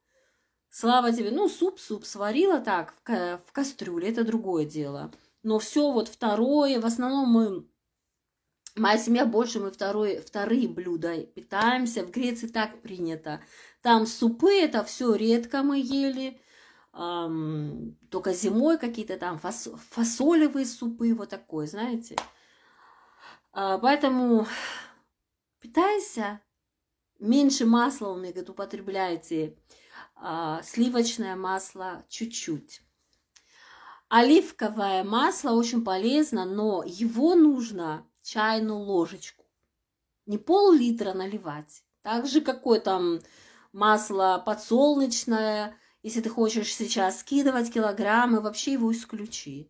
Слава тебе. Ну, суп, суп сварила так в, ка в кастрюле, это другое дело. Но все вот второе, в основном мы, моя семья больше мы второе, вторые блюда питаемся. В Греции так принято. Там супы, это все редко мы ели. Эм, только зимой какие-то там фас, фасолевые супы, вот такое, знаете. Э, поэтому питайся, меньше масла, он говорит, употребляйте а, сливочное масло чуть-чуть. Оливковое масло очень полезно, но его нужно чайную ложечку. Не пол-литра наливать. Так же, какое там масло подсолнечное, если ты хочешь сейчас скидывать килограммы, вообще его исключи.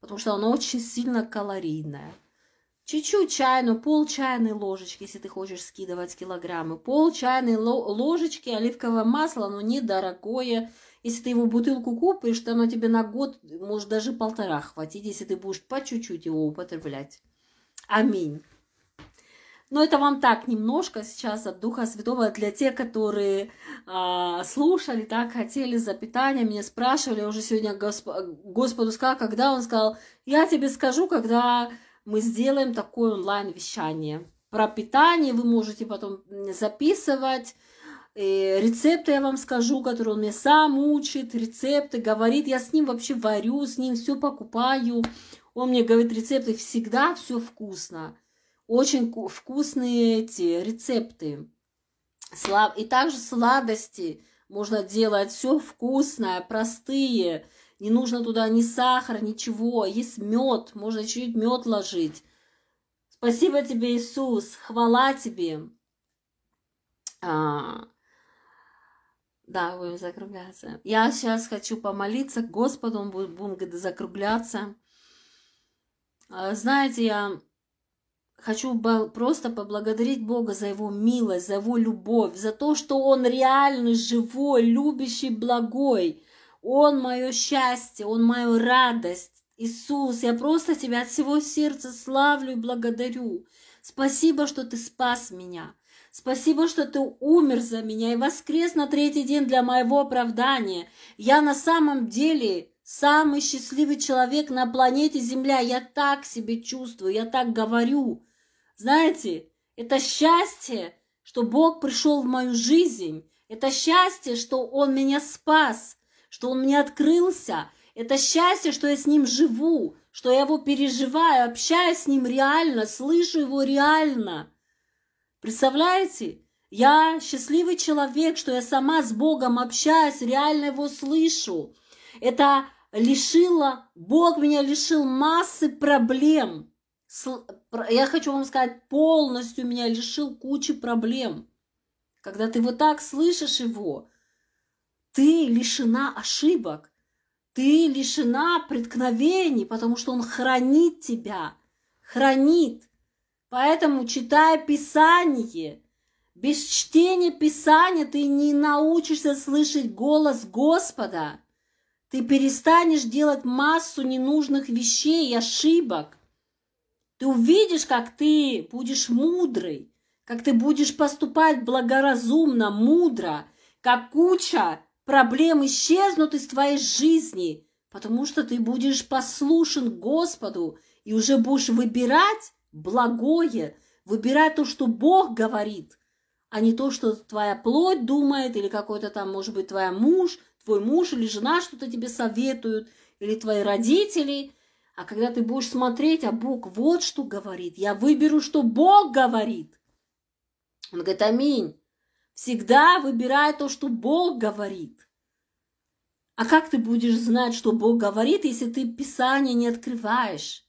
Потому что оно очень сильно калорийное чуть-чуть чайную, пол чайной ложечки, если ты хочешь скидывать килограммы, пол чайной ложечки оливкового масла, но недорогое. Если ты его бутылку купишь, то оно тебе на год, может, даже полтора хватить, если ты будешь по чуть-чуть его употреблять. Аминь. Но это вам так немножко сейчас от Духа Святого для тех, которые э, слушали, так хотели за питание, меня спрашивали, уже сегодня Госп... Господу сказал, когда он сказал, я тебе скажу, когда мы сделаем такое онлайн-вещание. Про питание вы можете потом записывать. И э, рецепты я вам скажу, которые он мне сам учит, рецепты говорит. Я с ним вообще варю, с ним все покупаю. Он мне говорит, рецепты всегда все вкусно. Очень вкусные эти рецепты. И также сладости можно делать все вкусное, простые. Не нужно туда ни сахар, ничего. Есть мед, можно чуть чуть мед ложить. Спасибо тебе, Иисус, хвала тебе. А, да, будем закругляться. Я сейчас хочу помолиться к Господу, будем, будем закругляться. А, знаете, я хочу просто поблагодарить Бога за Его милость, за Его любовь, за то, что Он реальный, живой, любящий, благой он мое счастье, Он мою радость. Иисус, я просто Тебя от всего сердца славлю и благодарю. Спасибо, что Ты спас меня. Спасибо, что Ты умер за меня и воскрес на третий день для моего оправдания. Я на самом деле самый счастливый человек на планете Земля. Я так себе чувствую, я так говорю. Знаете, это счастье, что Бог пришел в мою жизнь. Это счастье, что Он меня спас что он мне открылся. Это счастье, что я с ним живу, что я его переживаю, общаюсь с ним реально, слышу его реально. Представляете? Я счастливый человек, что я сама с Богом общаюсь, реально его слышу. Это лишило, Бог меня лишил массы проблем. Я хочу вам сказать, полностью меня лишил кучи проблем. Когда ты вот так слышишь его, ты лишена ошибок, ты лишена преткновений, потому что Он хранит тебя, хранит. Поэтому, читая Писание, без чтения Писания ты не научишься слышать голос Господа. Ты перестанешь делать массу ненужных вещей и ошибок. Ты увидишь, как ты будешь мудрый, как ты будешь поступать благоразумно, мудро, как куча проблемы исчезнут из твоей жизни, потому что ты будешь послушен Господу и уже будешь выбирать благое, выбирать то, что Бог говорит, а не то, что твоя плоть думает, или какой-то там, может быть, твой муж, твой муж или жена что-то тебе советуют, или твои родители. А когда ты будешь смотреть, а Бог вот что говорит, я выберу, что Бог говорит. Он говорит, аминь. Всегда выбирай то, что Бог говорит. А как ты будешь знать, что Бог говорит, если ты Писание не открываешь?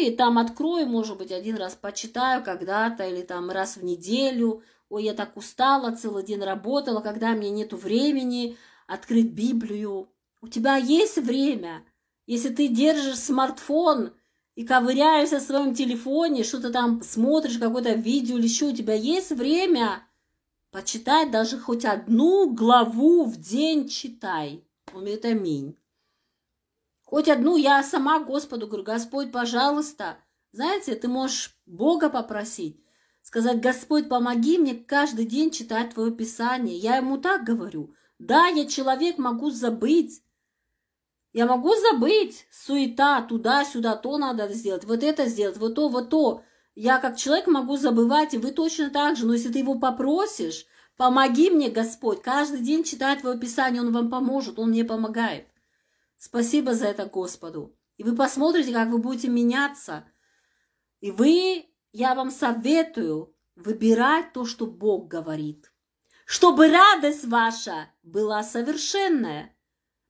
И там открою, может быть, один раз почитаю когда-то, или там раз в неделю. Ой, я так устала, целый день работала, когда мне нету времени открыть Библию. У тебя есть время. Если ты держишь смартфон и ковыряешься в своем телефоне, что-то там смотришь, какое-то видео или еще, у тебя есть время – Почитай даже хоть одну главу в день читай. Умеет аминь. Хоть одну я сама Господу говорю, Господь, пожалуйста, знаете, ты можешь Бога попросить, сказать, Господь, помоги мне каждый день читать Твое Писание. Я ему так говорю. Да, я человек, могу забыть. Я могу забыть суета туда-сюда, то надо сделать, вот это сделать, вот то, вот то. Я как человек могу забывать, и вы точно так же. Но если ты его попросишь, помоги мне, Господь, каждый день читать Твое Писание, Он вам поможет, Он мне помогает. Спасибо за это Господу. И вы посмотрите, как вы будете меняться. И вы, я вам советую, выбирать то, что Бог говорит. Чтобы радость ваша была совершенная.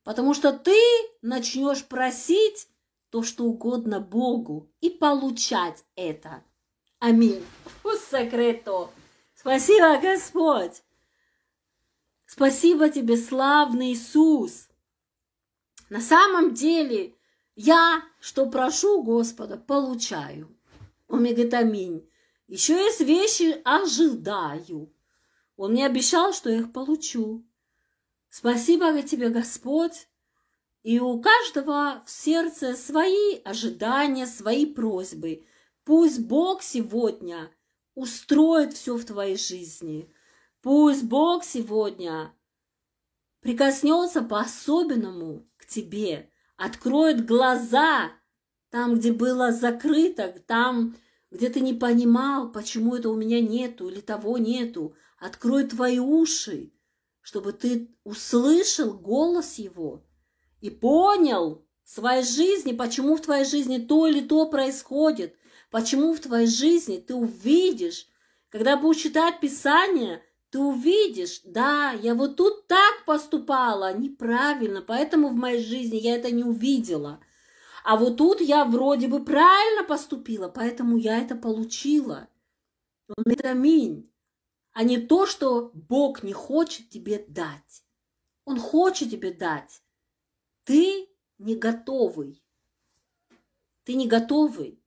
Потому что ты начнешь просить то, что угодно Богу, и получать это. Аминь. Пусть секрето. Спасибо, Господь. Спасибо тебе, славный Иисус. На самом деле, я, что прошу Господа, получаю. Он мне говорит, аминь. Еще есть вещи, ожидаю. Он мне обещал, что я их получу. Спасибо тебе, Господь. И у каждого в сердце свои ожидания, свои просьбы. Пусть Бог сегодня устроит все в твоей жизни. Пусть Бог сегодня прикоснется по-особенному к тебе, откроет глаза там, где было закрыто, там, где ты не понимал, почему это у меня нету или того нету. Открой твои уши, чтобы ты услышал голос Его и понял в своей жизни, почему в твоей жизни то или то происходит, Почему в твоей жизни ты увидишь, когда будешь читать Писание, ты увидишь, да, я вот тут так поступала, неправильно, поэтому в моей жизни я это не увидела. А вот тут я вроде бы правильно поступила, поэтому я это получила. Он говорит, аминь. А не то, что Бог не хочет тебе дать. Он хочет тебе дать. Ты не готовый. Ты не готовый.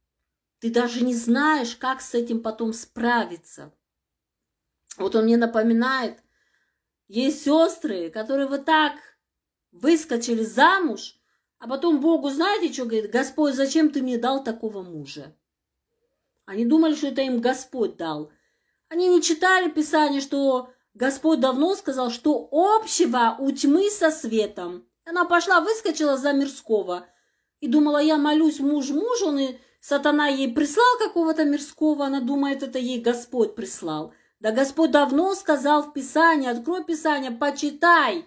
Ты даже не знаешь, как с этим потом справиться. Вот он мне напоминает, есть сестры, которые вот так выскочили замуж, а потом Богу, знаете, что говорит, Господь, зачем ты мне дал такого мужа? Они думали, что это им Господь дал. Они не читали Писание, что Господь давно сказал, что общего у тьмы со светом. Она пошла, выскочила за мирского и думала, я молюсь муж муж, он и Сатана ей прислал какого-то мирского, она думает, это ей Господь прислал. Да Господь давно сказал в Писании, открой Писание, почитай.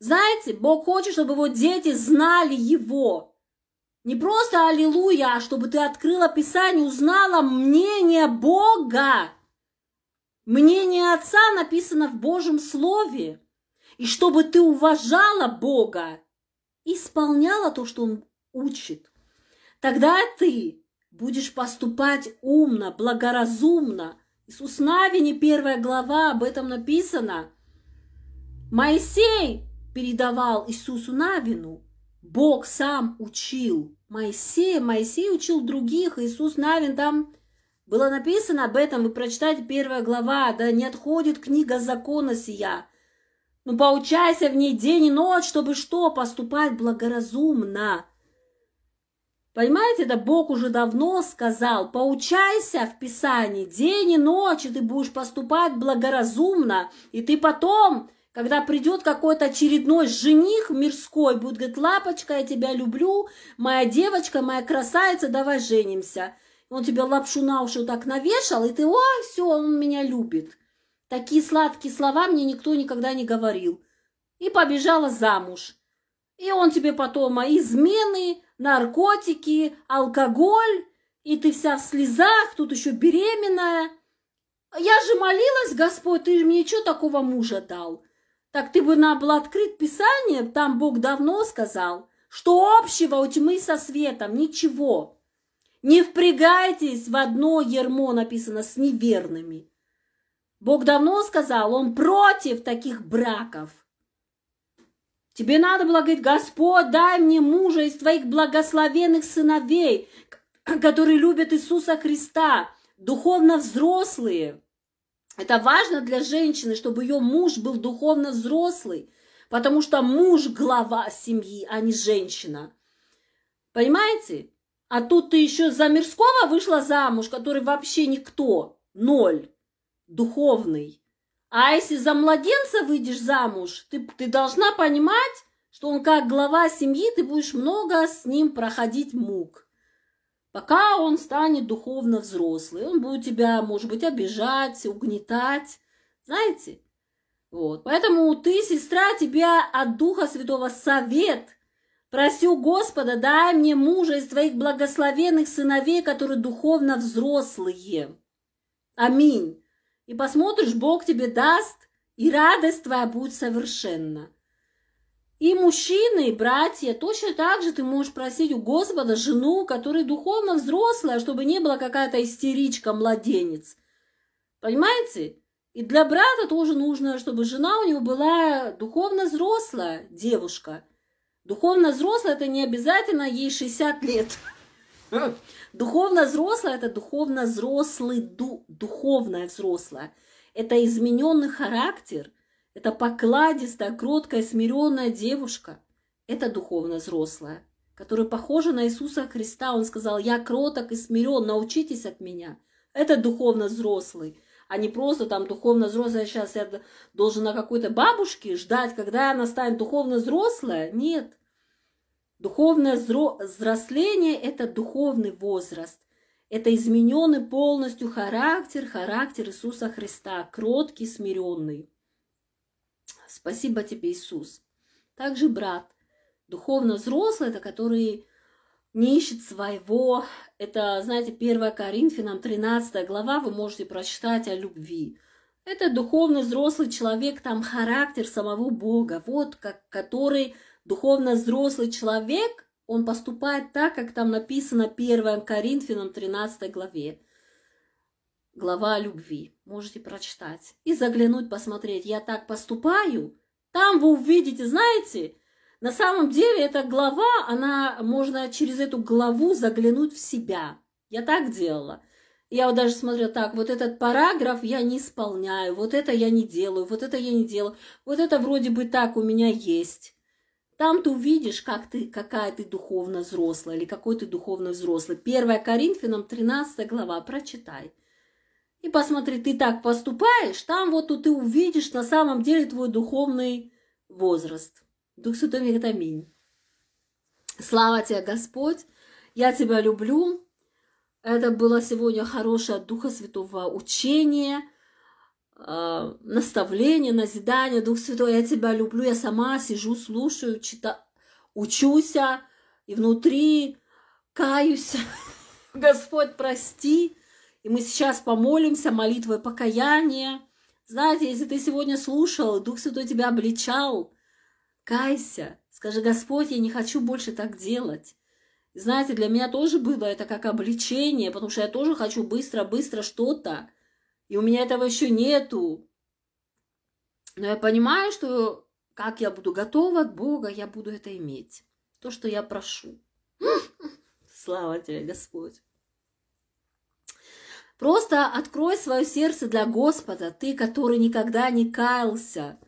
Знаете, Бог хочет, чтобы его дети знали Его. Не просто аллилуйя, а чтобы ты открыла Писание, узнала мнение Бога. Мнение Отца написано в Божьем Слове. И чтобы ты уважала Бога, исполняла то, что Он учит. Тогда ты будешь поступать умно, благоразумно. Иисус Навине, первая глава, об этом написано. Моисей передавал Иисусу Навину. Бог сам учил Моисея. Моисей учил других. Иисус Навин там было написано об этом. Вы прочитайте первая глава. Да не отходит книга закона сия. Ну поучайся в ней день и ночь, чтобы что? Поступать благоразумно Понимаете, да Бог уже давно сказал, поучайся в Писании день и ночь, и ты будешь поступать благоразумно, и ты потом, когда придет какой-то очередной жених мирской, будет говорить, лапочка, я тебя люблю, моя девочка, моя красавица, давай женимся. Он тебе лапшу на уши так навешал, и ты, ой, все, он меня любит. Такие сладкие слова мне никто никогда не говорил. И побежала замуж. И он тебе потом, а измены, наркотики, алкоголь, и ты вся в слезах, тут еще беременная. Я же молилась, Господь, ты же мне что такого мужа дал? Так ты бы нам был открыт Писание, там Бог давно сказал, что общего у тьмы со светом ничего. Не впрягайтесь в одно ермо, написано, с неверными. Бог давно сказал, он против таких браков – Тебе надо было говорить, Господь, дай мне мужа из твоих благословенных сыновей, которые любят Иисуса Христа, духовно взрослые. Это важно для женщины, чтобы ее муж был духовно взрослый, потому что муж – глава семьи, а не женщина. Понимаете? А тут ты еще за Мирского вышла замуж, который вообще никто, ноль, духовный. А если за младенца выйдешь замуж, ты, ты должна понимать, что он как глава семьи, ты будешь много с ним проходить мук. Пока он станет духовно взрослый, он будет тебя, может быть, обижать, угнетать, знаете? Вот. Поэтому ты, сестра, тебя от Духа Святого совет. Просю Господа, дай мне мужа из твоих благословенных сыновей, которые духовно взрослые. Аминь. И посмотришь, Бог тебе даст, и радость твоя будет совершенна. И мужчины, и братья, точно так же ты можешь просить у Господа жену, которая духовно взрослая, чтобы не была какая-то истеричка, младенец. Понимаете? И для брата тоже нужно, чтобы жена у него была духовно взрослая девушка. Духовно взрослая – это не обязательно ей 60 лет. *laughs* Духовно взрослая – это духовно взрослый, ду, духовное взрослое. Это измененный характер, это покладистая, кроткая, смиренная девушка. Это духовно взрослая, которая похожа на Иисуса Христа. Он сказал, я кроток и смирен, научитесь от меня. Это духовно взрослый а не просто там духовно взрослая, сейчас я должен на какой-то бабушке ждать, когда она станет духовно взрослая. Нет, Духовное взросление – это духовный возраст. Это измененный полностью характер, характер Иисуса Христа, кроткий, смиренный. Спасибо тебе, Иисус. Также брат. Духовно взрослый – это который не ищет своего. Это, знаете, 1 Коринфянам 13 глава, вы можете прочитать о любви. Это духовно взрослый человек, там характер самого Бога, вот как, который Духовно взрослый человек, он поступает так, как там написано 1 Коринфянам 13 главе. Глава о любви. Можете прочитать. И заглянуть, посмотреть. Я так поступаю. Там вы увидите, знаете, на самом деле эта глава, она, можно через эту главу заглянуть в себя. Я так делала. Я вот даже смотрю так, вот этот параграф я не исполняю, вот это я не делаю, вот это я не делаю, вот это вроде бы так у меня есть. Там ты увидишь, как ты, какая ты духовно взрослая или какой ты духовно взрослый. 1 Коринфянам 13 глава, прочитай. И посмотри, ты так поступаешь, там вот ты увидишь на самом деле твой духовный возраст. Дух Святой говорит аминь. Слава тебе, Господь, я тебя люблю. Это было сегодня хорошее от Духа Святого учение – э, а, наставление, назидание, Дух Святой, я тебя люблю, я сама сижу, слушаю, читаю, учуся, а, и внутри каюсь, *laughs* Господь, прости, и мы сейчас помолимся молитвой покаяния. Знаете, если ты сегодня слушал, Дух Святой тебя обличал, кайся, скажи, Господь, я не хочу больше так делать. знаете, для меня тоже было это как обличение, потому что я тоже хочу быстро-быстро что-то, и у меня этого еще нету. Но я понимаю, что как я буду готова от Бога, я буду это иметь. То, что я прошу. *gasps* Слава тебе, Господь. Просто открой свое сердце для Господа, ты, который никогда не каялся.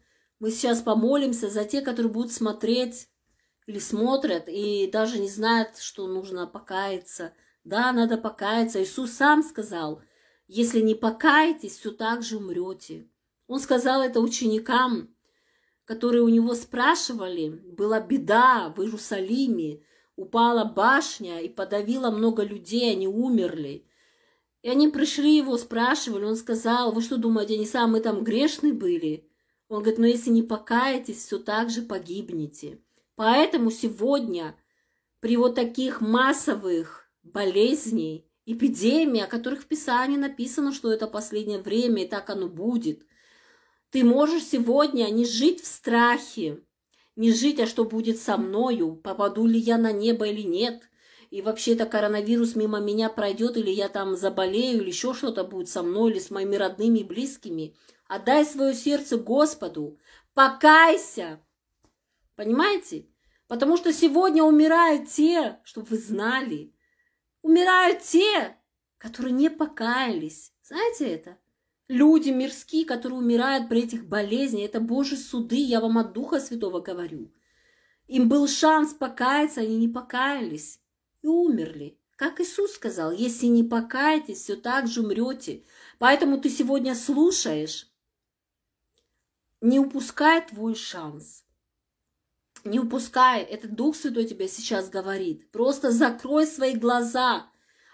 Мы сейчас помолимся за те, которые будут смотреть или смотрят и даже не знают, что нужно покаяться. Да, надо покаяться. Иисус сам сказал, если не покаетесь, все так же умрете. Он сказал это ученикам, которые у него спрашивали, была беда в Иерусалиме, упала башня и подавила много людей, они умерли. И они пришли его, спрашивали, он сказал, вы что думаете, они самые там грешные были? Он говорит, но если не покаетесь, все так же погибнете. Поэтому сегодня при вот таких массовых болезней эпидемии, о которых в Писании написано, что это последнее время, и так оно будет. Ты можешь сегодня не жить в страхе, не жить, а что будет со мною, попаду ли я на небо или нет, и вообще это коронавирус мимо меня пройдет, или я там заболею, или еще что-то будет со мной, или с моими родными и близкими. Отдай свое сердце Господу, покайся. Понимаете? Потому что сегодня умирают те, чтобы вы знали – Умирают те, которые не покаялись. Знаете это? Люди мирские, которые умирают при этих болезнях, это Божьи суды, я вам от Духа Святого говорю. Им был шанс покаяться, они не покаялись и умерли. Как Иисус сказал, если не покаетесь, все так же умрете. Поэтому ты сегодня слушаешь, не упускай твой шанс. Не упускай, этот Дух Святой тебе сейчас говорит. Просто закрой свои глаза,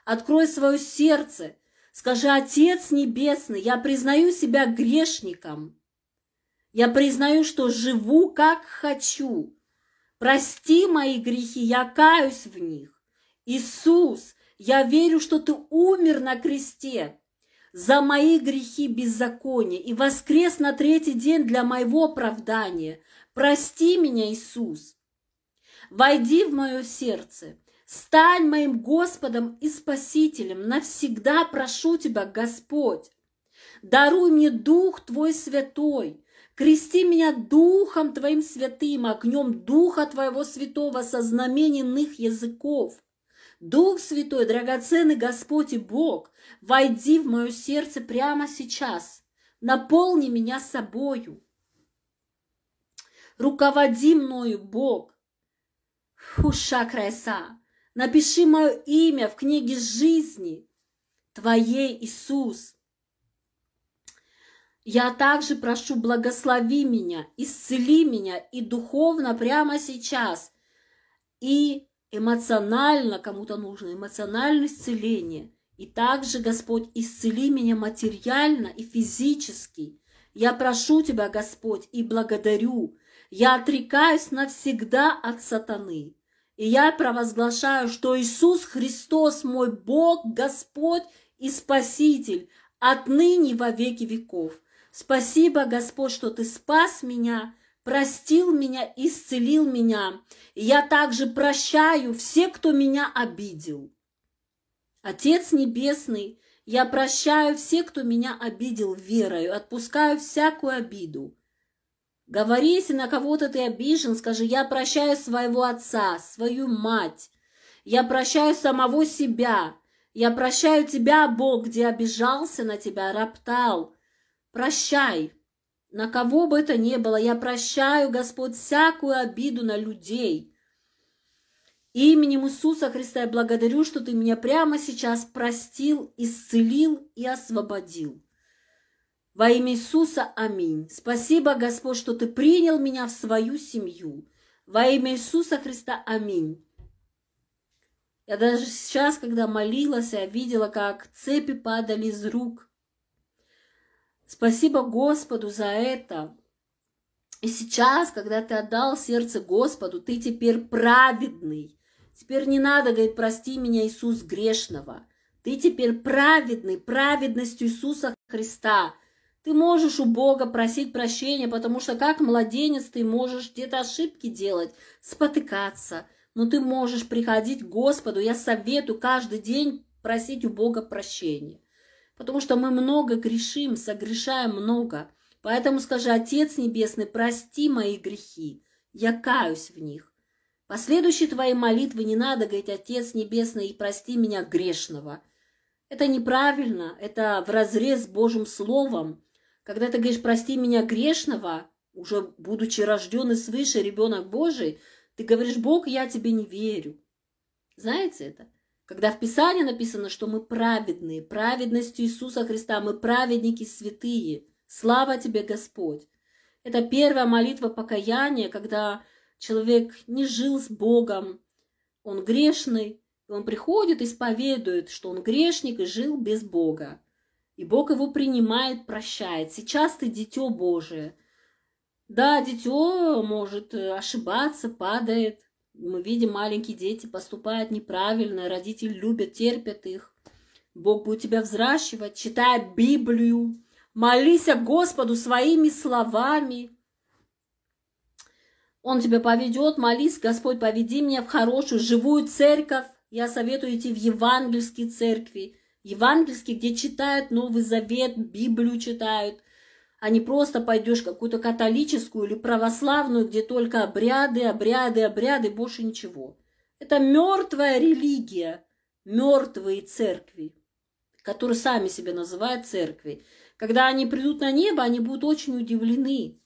открой свое сердце. Скажи, Отец Небесный, я признаю себя грешником. Я признаю, что живу, как хочу. Прости мои грехи, я каюсь в них. Иисус, я верю, что Ты умер на кресте за мои грехи беззакония и воскрес на третий день для моего оправдания – Прости меня, Иисус. Войди в мое сердце. Стань моим Господом и Спасителем. Навсегда прошу Тебя, Господь. Даруй мне Дух Твой Святой. Крести меня Духом Твоим Святым, огнем Духа Твоего Святого со знамененных языков. Дух Святой, драгоценный Господь и Бог, войди в мое сердце прямо сейчас. Наполни меня собою. Руководи мною, Бог. Хуша крайса, напиши мое имя в книге жизни Твоей, Иисус. Я также прошу, благослови меня, исцели меня и духовно прямо сейчас, и эмоционально, кому-то нужно эмоциональное исцеление. И также, Господь, исцели меня материально и физически. Я прошу Тебя, Господь, и благодарю я отрекаюсь навсегда от сатаны. И я провозглашаю, что Иисус Христос мой Бог, Господь и Спаситель, отныне во веки веков. Спасибо, Господь, что Ты спас меня, простил меня, исцелил меня. И я также прощаю все, кто меня обидел. Отец Небесный, я прощаю все, кто меня обидел верою, отпускаю всякую обиду. Говори, если на кого-то ты обижен, скажи, я прощаю своего отца, свою мать, я прощаю самого себя, я прощаю тебя, Бог, где обижался на тебя, роптал. Прощай, на кого бы это ни было, я прощаю, Господь, всякую обиду на людей. Именем Иисуса Христа я благодарю, что Ты меня прямо сейчас простил, исцелил и освободил. Во имя Иисуса, аминь. Спасибо, Господь, что Ты принял меня в свою семью. Во имя Иисуса Христа, аминь. Я даже сейчас, когда молилась, я видела, как цепи падали из рук. Спасибо Господу за это. И сейчас, когда ты отдал сердце Господу, ты теперь праведный. Теперь не надо говорить, прости меня, Иисус грешного. Ты теперь праведный, праведностью Иисуса Христа – ты можешь у Бога просить прощения, потому что как младенец ты можешь где-то ошибки делать, спотыкаться, но ты можешь приходить к Господу. Я советую каждый день просить у Бога прощения, потому что мы много грешим, согрешаем много. Поэтому скажи, Отец Небесный, прости мои грехи, я каюсь в них. Последующие твои молитвы не надо говорить, Отец Небесный, и прости меня грешного. Это неправильно, это в разрез с Божьим Словом. Когда ты говоришь «прости меня грешного», уже будучи рожденный свыше ребенок Божий, ты говоришь «Бог, я тебе не верю». Знаете это? Когда в Писании написано, что мы праведные, праведностью Иисуса Христа, мы праведники святые. Слава тебе, Господь! Это первая молитва покаяния, когда человек не жил с Богом, он грешный, и он приходит, исповедует, что он грешник и жил без Бога. И Бог его принимает, прощает. Сейчас ты дитё Божие. Да, дитё может э, ошибаться, падает. Мы видим, маленькие дети поступают неправильно, родители любят, терпят их. Бог будет тебя взращивать, читай Библию, молись о Господу своими словами. Он тебя поведет, молись, Господь, поведи меня в хорошую, живую церковь. Я советую идти в евангельские церкви, евангельский, где читают Новый Завет, Библию читают, а не просто пойдешь какую-то католическую или православную, где только обряды, обряды, обряды, больше ничего. Это мертвая религия, мертвые церкви, которые сами себя называют церкви. Когда они придут на небо, они будут очень удивлены.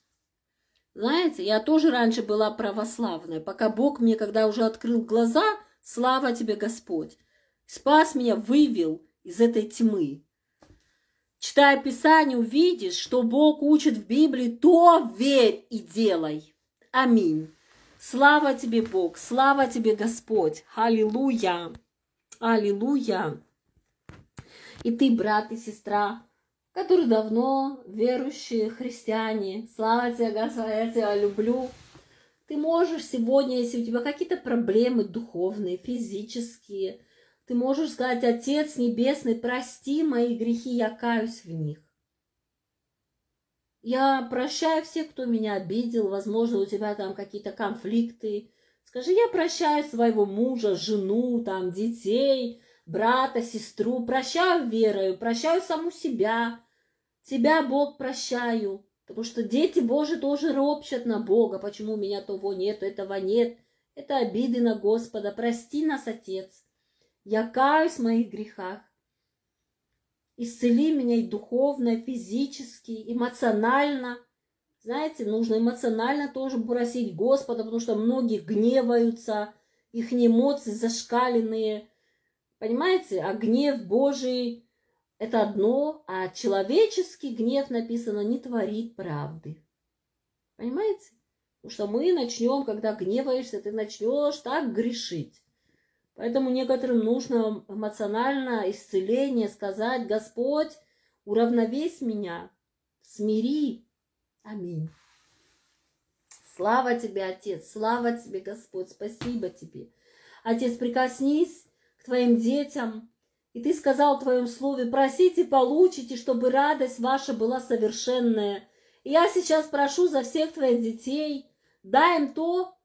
Знаете, я тоже раньше была православная, пока Бог мне, когда уже открыл глаза, слава тебе, Господь, спас меня, вывел, из этой тьмы. Читая Писание, увидишь, что Бог учит в Библии, то верь и делай. Аминь. Слава тебе, Бог, слава тебе, Господь. Аллилуйя. Аллилуйя. И ты, брат и сестра, которые давно верующие христиане, слава тебе, Господь, я тебя люблю. Ты можешь сегодня, если у тебя какие-то проблемы духовные, физические, ты можешь сказать, Отец Небесный, прости мои грехи, я каюсь в них. Я прощаю всех, кто меня обидел, возможно, у тебя там какие-то конфликты. Скажи, я прощаю своего мужа, жену, там, детей, брата, сестру, прощаю верою, прощаю саму себя. Тебя, Бог, прощаю, потому что дети Божьи тоже ропщат на Бога, почему у меня того нет, этого нет. Это обиды на Господа, прости нас, Отец. Я каюсь в моих грехах. Исцели меня и духовно, и физически, эмоционально. Знаете, нужно эмоционально тоже просить Господа, потому что многие гневаются, их эмоции зашкаленные. Понимаете, а гнев Божий – это одно, а человеческий гнев, написано, не творит правды. Понимаете? Потому что мы начнем, когда гневаешься, ты начнешь так грешить. Поэтому некоторым нужно эмоциональное исцеление сказать, Господь, уравновесь меня, смири. Аминь. Слава тебе, Отец, слава тебе, Господь, спасибо тебе. Отец, прикоснись к твоим детям. И ты сказал в твоем слове, просите, получите, чтобы радость ваша была совершенная. И я сейчас прошу за всех твоих детей, дай им то,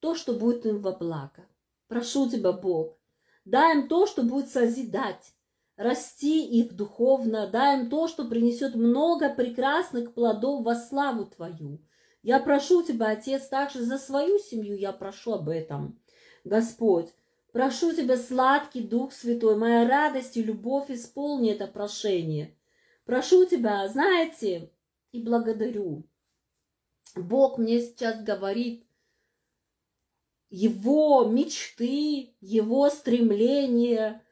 то, что будет им во благо. Прошу тебя, Бог, дай им то, что будет созидать, расти их духовно, дай им то, что принесет много прекрасных плодов во славу Твою. Я прошу Тебя, Отец, также за свою семью я прошу об этом. Господь, прошу Тебя, сладкий Дух Святой, моя радость и любовь исполни это прошение. Прошу Тебя, знаете, и благодарю. Бог мне сейчас говорит, его мечты, его стремления,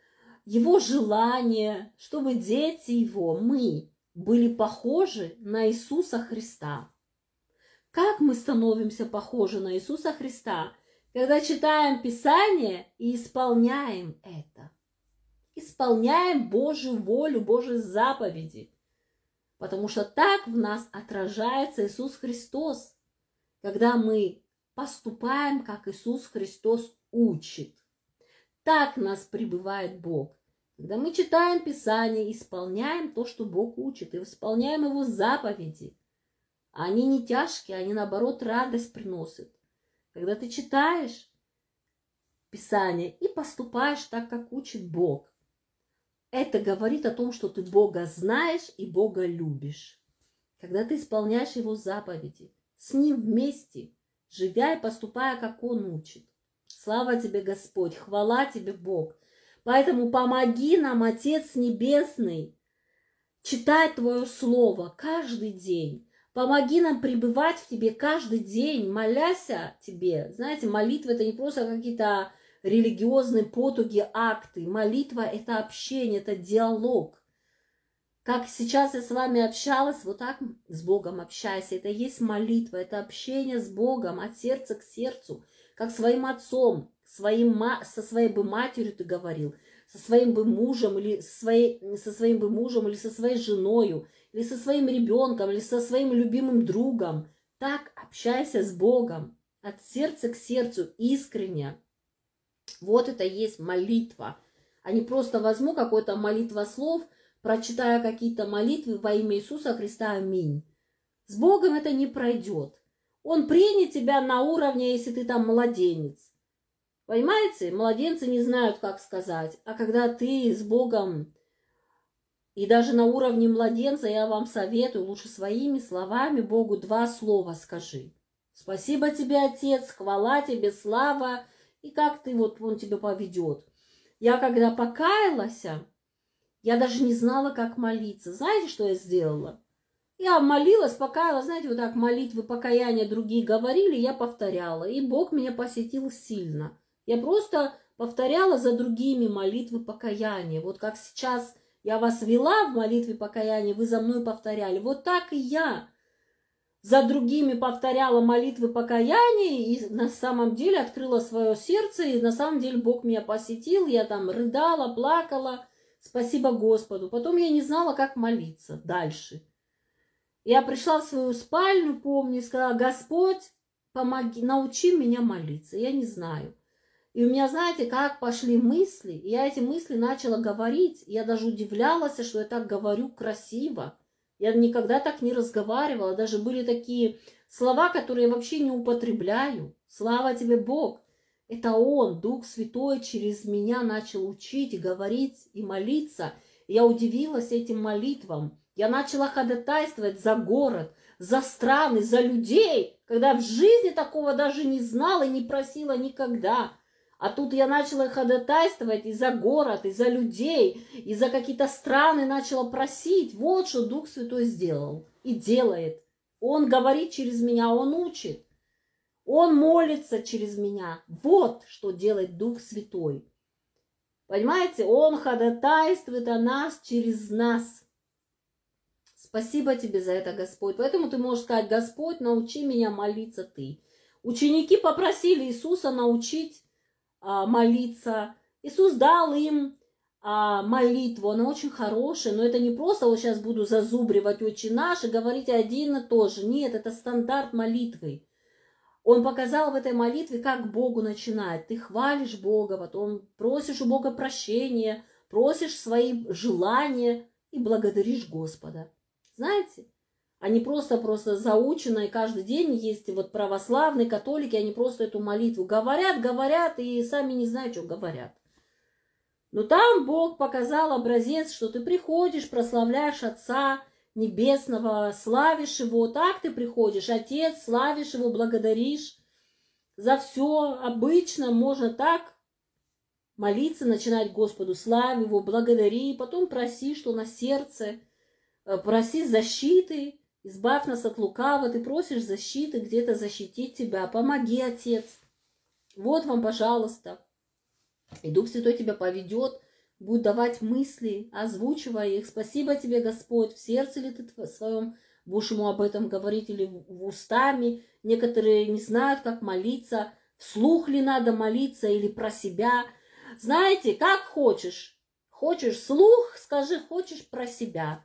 его желания, чтобы дети его, мы, были похожи на Иисуса Христа. Как мы становимся похожи на Иисуса Христа, когда читаем Писание и исполняем это? Исполняем Божью волю, Божьи заповеди, потому что так в нас отражается Иисус Христос, когда мы поступаем, как Иисус Христос учит. Так нас пребывает Бог. Когда мы читаем Писание, исполняем то, что Бог учит, и исполняем Его заповеди, они не тяжкие, они, наоборот, радость приносят. Когда ты читаешь Писание и поступаешь так, как учит Бог, это говорит о том, что ты Бога знаешь и Бога любишь. Когда ты исполняешь Его заповеди, с Ним вместе – живя и поступая, как Он учит. Слава тебе, Господь, хвала тебе, Бог. Поэтому помоги нам, Отец Небесный, читать Твое Слово каждый день. Помоги нам пребывать в Тебе каждый день, моляся Тебе. Знаете, молитва – это не просто какие-то религиозные потуги, акты. Молитва – это общение, это диалог. Как сейчас я с вами общалась, вот так с Богом общайся. Это есть молитва, это общение с Богом от сердца к сердцу. Как своим отцом, своим, со своей бы матерью ты говорил, со своим бы мужем или со, своей, со своим бы мужем или со своей женою, или со своим ребенком, или со своим любимым другом. Так общайся с Богом от сердца к сердцу искренне. Вот это есть молитва, а не просто возьму какое-то молитва слов – прочитая какие-то молитвы во имя Иисуса Христа, аминь. С Богом это не пройдет. Он примет тебя на уровне, если ты там младенец. Понимаете, младенцы не знают, как сказать. А когда ты с Богом, и даже на уровне младенца, я вам советую, лучше своими словами Богу два слова скажи. Спасибо тебе, Отец, хвала тебе, слава, и как ты, вот он тебя поведет. Я когда покаялась, я даже не знала, как молиться. Знаете, что я сделала? Я молилась, пока, знаете, вот так молитвы покаяния другие говорили, я повторяла. И Бог меня посетил сильно. Я просто повторяла за другими молитвы покаяния. Вот как сейчас я вас вела в молитве покаяния, вы за мной повторяли. Вот так и я за другими повторяла молитвы покаяния и на самом деле открыла свое сердце, и на самом деле Бог меня посетил, я там рыдала, плакала, Спасибо Господу. Потом я не знала, как молиться дальше. Я пришла в свою спальню, помню, и сказала, Господь, помоги, научи меня молиться. Я не знаю. И у меня, знаете, как пошли мысли, и я эти мысли начала говорить. Я даже удивлялась, что я так говорю красиво. Я никогда так не разговаривала. Даже были такие слова, которые я вообще не употребляю. Слава тебе, Бог! Это Он, Дух Святой, через меня начал учить, говорить и молиться. Я удивилась этим молитвам. Я начала ходатайствовать за город, за страны, за людей, когда в жизни такого даже не знала и не просила никогда. А тут я начала ходатайствовать и за город, и за людей, и за какие-то страны начала просить. Вот что Дух Святой сделал и делает. Он говорит через меня, он учит. Он молится через меня. Вот что делает Дух Святой. Понимаете, Он ходатайствует о нас через нас. Спасибо тебе за это, Господь. Поэтому ты можешь сказать, Господь, научи меня молиться Ты. Ученики попросили Иисуса научить а, молиться. Иисус дал им а, молитву, она очень хорошая, но это не просто вот сейчас буду зазубривать «Отче наш» говорить один и то же. Нет, это стандарт молитвы. Он показал в этой молитве, как Богу начинает. Ты хвалишь Бога, потом просишь у Бога прощения, просишь свои желания и благодаришь Господа. Знаете, они просто-просто заучено, каждый день есть вот православные, католики, они просто эту молитву говорят, говорят, и сами не знают, что говорят. Но там Бог показал образец, что ты приходишь, прославляешь Отца, небесного, славишь его, так ты приходишь, Отец, славишь его, благодаришь за все. Обычно можно так молиться, начинать Господу, славь его, благодари, потом проси, что на сердце, э, проси защиты, избавь нас от лукава, ты просишь защиты, где-то защитить тебя, помоги, Отец. Вот вам, пожалуйста. И Дух Святой тебя поведет, Будь давать мысли, озвучивая их. Спасибо тебе, Господь, в сердце ли ты своем будешь ему об этом говорить или в устами. Некоторые не знают, как молиться, вслух ли надо молиться или про себя. Знаете, как хочешь. Хочешь слух, скажи, хочешь про себя.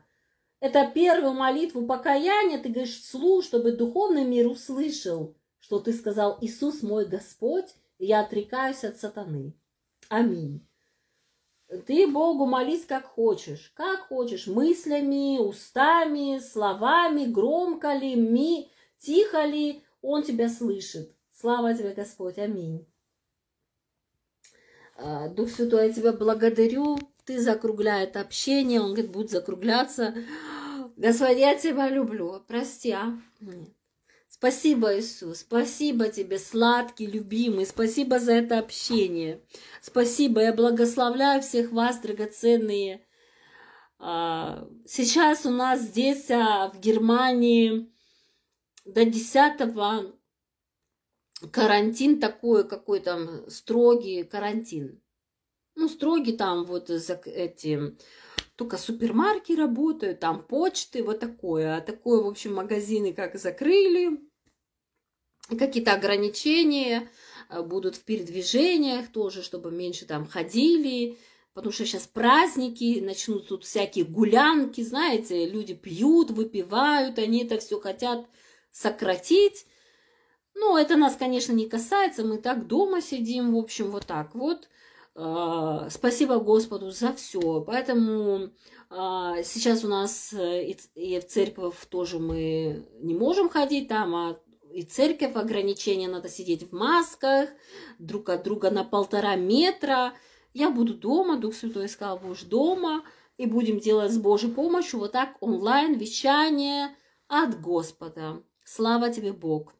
Это первую молитву покаяния ты говоришь слух, чтобы духовный мир услышал, что ты сказал «Иисус мой Господь, я отрекаюсь от сатаны». Аминь. Ты Богу молись как хочешь, как хочешь, мыслями, устами, словами, громко ли, ми, тихо ли, Он тебя слышит. Слава тебе, Господь, аминь. А, Дух Святой, я тебя благодарю, ты закругляет общение, он говорит, будет закругляться. Господи, я тебя люблю, прости, а? Нет. Спасибо, Иисус, спасибо Тебе, сладкий, любимый, спасибо за это общение. Спасибо, я благословляю всех вас, драгоценные. А, сейчас у нас здесь, а, в Германии, до 10 карантин такой, какой там строгий карантин. Ну, строгий там вот за этим только супермарки работают, там почты, вот такое. А такое, в общем, магазины как закрыли, какие-то ограничения э, будут в передвижениях тоже, чтобы меньше там ходили, потому что сейчас праздники, начнут тут всякие гулянки, знаете, люди пьют, выпивают, они это все хотят сократить. Но ну, это нас, конечно, не касается, мы так дома сидим, в общем, вот так вот. А, спасибо Господу за все. Поэтому а, сейчас у нас э, и в церковь тоже мы не можем ходить, там а и церковь, ограничения надо сидеть в масках, друг от друга на полтора метра. Я буду дома, Дух Святой сказал, будешь дома, и будем делать с Божьей помощью вот так онлайн вещание от Господа. Слава тебе, Бог!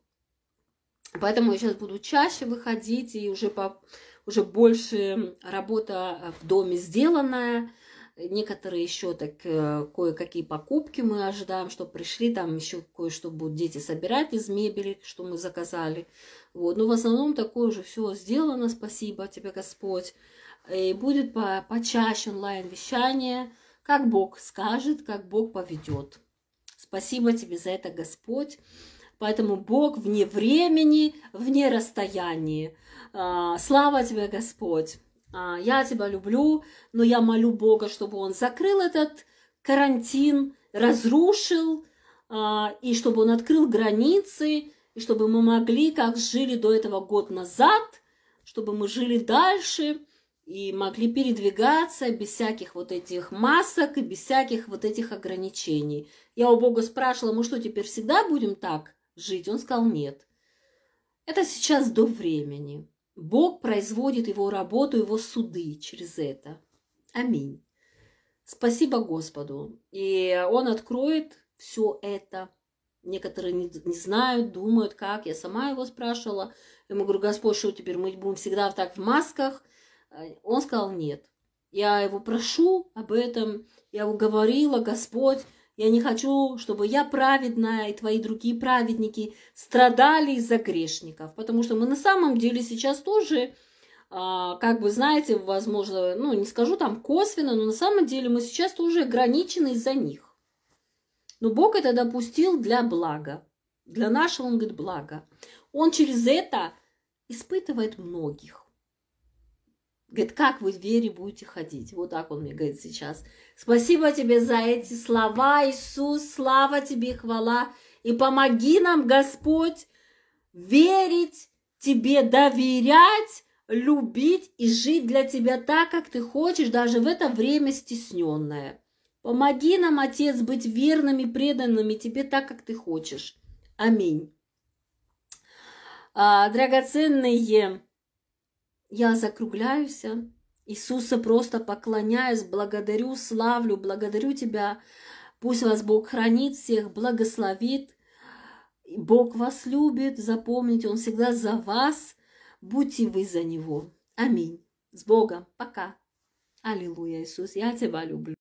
Поэтому я сейчас буду чаще выходить, и уже, по, уже больше работа в доме сделанная – некоторые еще так э, кое-какие покупки мы ожидаем, что пришли, там еще кое-что будут дети собирать из мебели, что мы заказали. Вот, но ну, в основном такое же все сделано, спасибо тебе, Господь. И будет по почаще онлайн-вещание, как Бог скажет, как Бог поведет. Спасибо тебе за это, Господь. Поэтому Бог вне времени, вне расстояния. А, слава тебе, Господь! А, я тебя люблю, но я молю Бога, чтобы он закрыл этот карантин, разрушил, а, и чтобы он открыл границы, и чтобы мы могли, как жили до этого год назад, чтобы мы жили дальше и могли передвигаться без всяких вот этих масок и без всяких вот этих ограничений. Я у Бога спрашивала, мы что, теперь всегда будем так жить? Он сказал, нет. Это сейчас до времени. Бог производит его работу, его суды через это. Аминь. Спасибо Господу. И Он откроет все это. Некоторые не, не знают, думают, как. Я сама его спрашивала. Я ему говорю, Господь, что теперь мы будем всегда так в масках? Он сказал, нет. Я его прошу об этом. Я его говорила, Господь, я не хочу, чтобы я праведная и твои другие праведники страдали из-за грешников, потому что мы на самом деле сейчас тоже, а, как бы, знаете, возможно, ну, не скажу там косвенно, но на самом деле мы сейчас тоже ограничены из-за них. Но Бог это допустил для блага, для нашего, он говорит, блага. Он через это испытывает многих. Говорит, как вы в вере будете ходить? Вот так он мне говорит сейчас. Спасибо тебе за эти слова, Иисус, слава тебе, хвала. И помоги нам, Господь, верить тебе, доверять, любить и жить для тебя так, как ты хочешь, даже в это время стесненное. Помоги нам, Отец, быть верными, преданными тебе так, как ты хочешь. Аминь. А, драгоценные я закругляюсь, Иисуса просто поклоняюсь, благодарю, славлю, благодарю Тебя. Пусть вас Бог хранит всех, благословит. Бог вас любит, запомните, Он всегда за вас. Будьте вы за Него. Аминь. С Богом. Пока. Аллилуйя, Иисус, я Тебя люблю.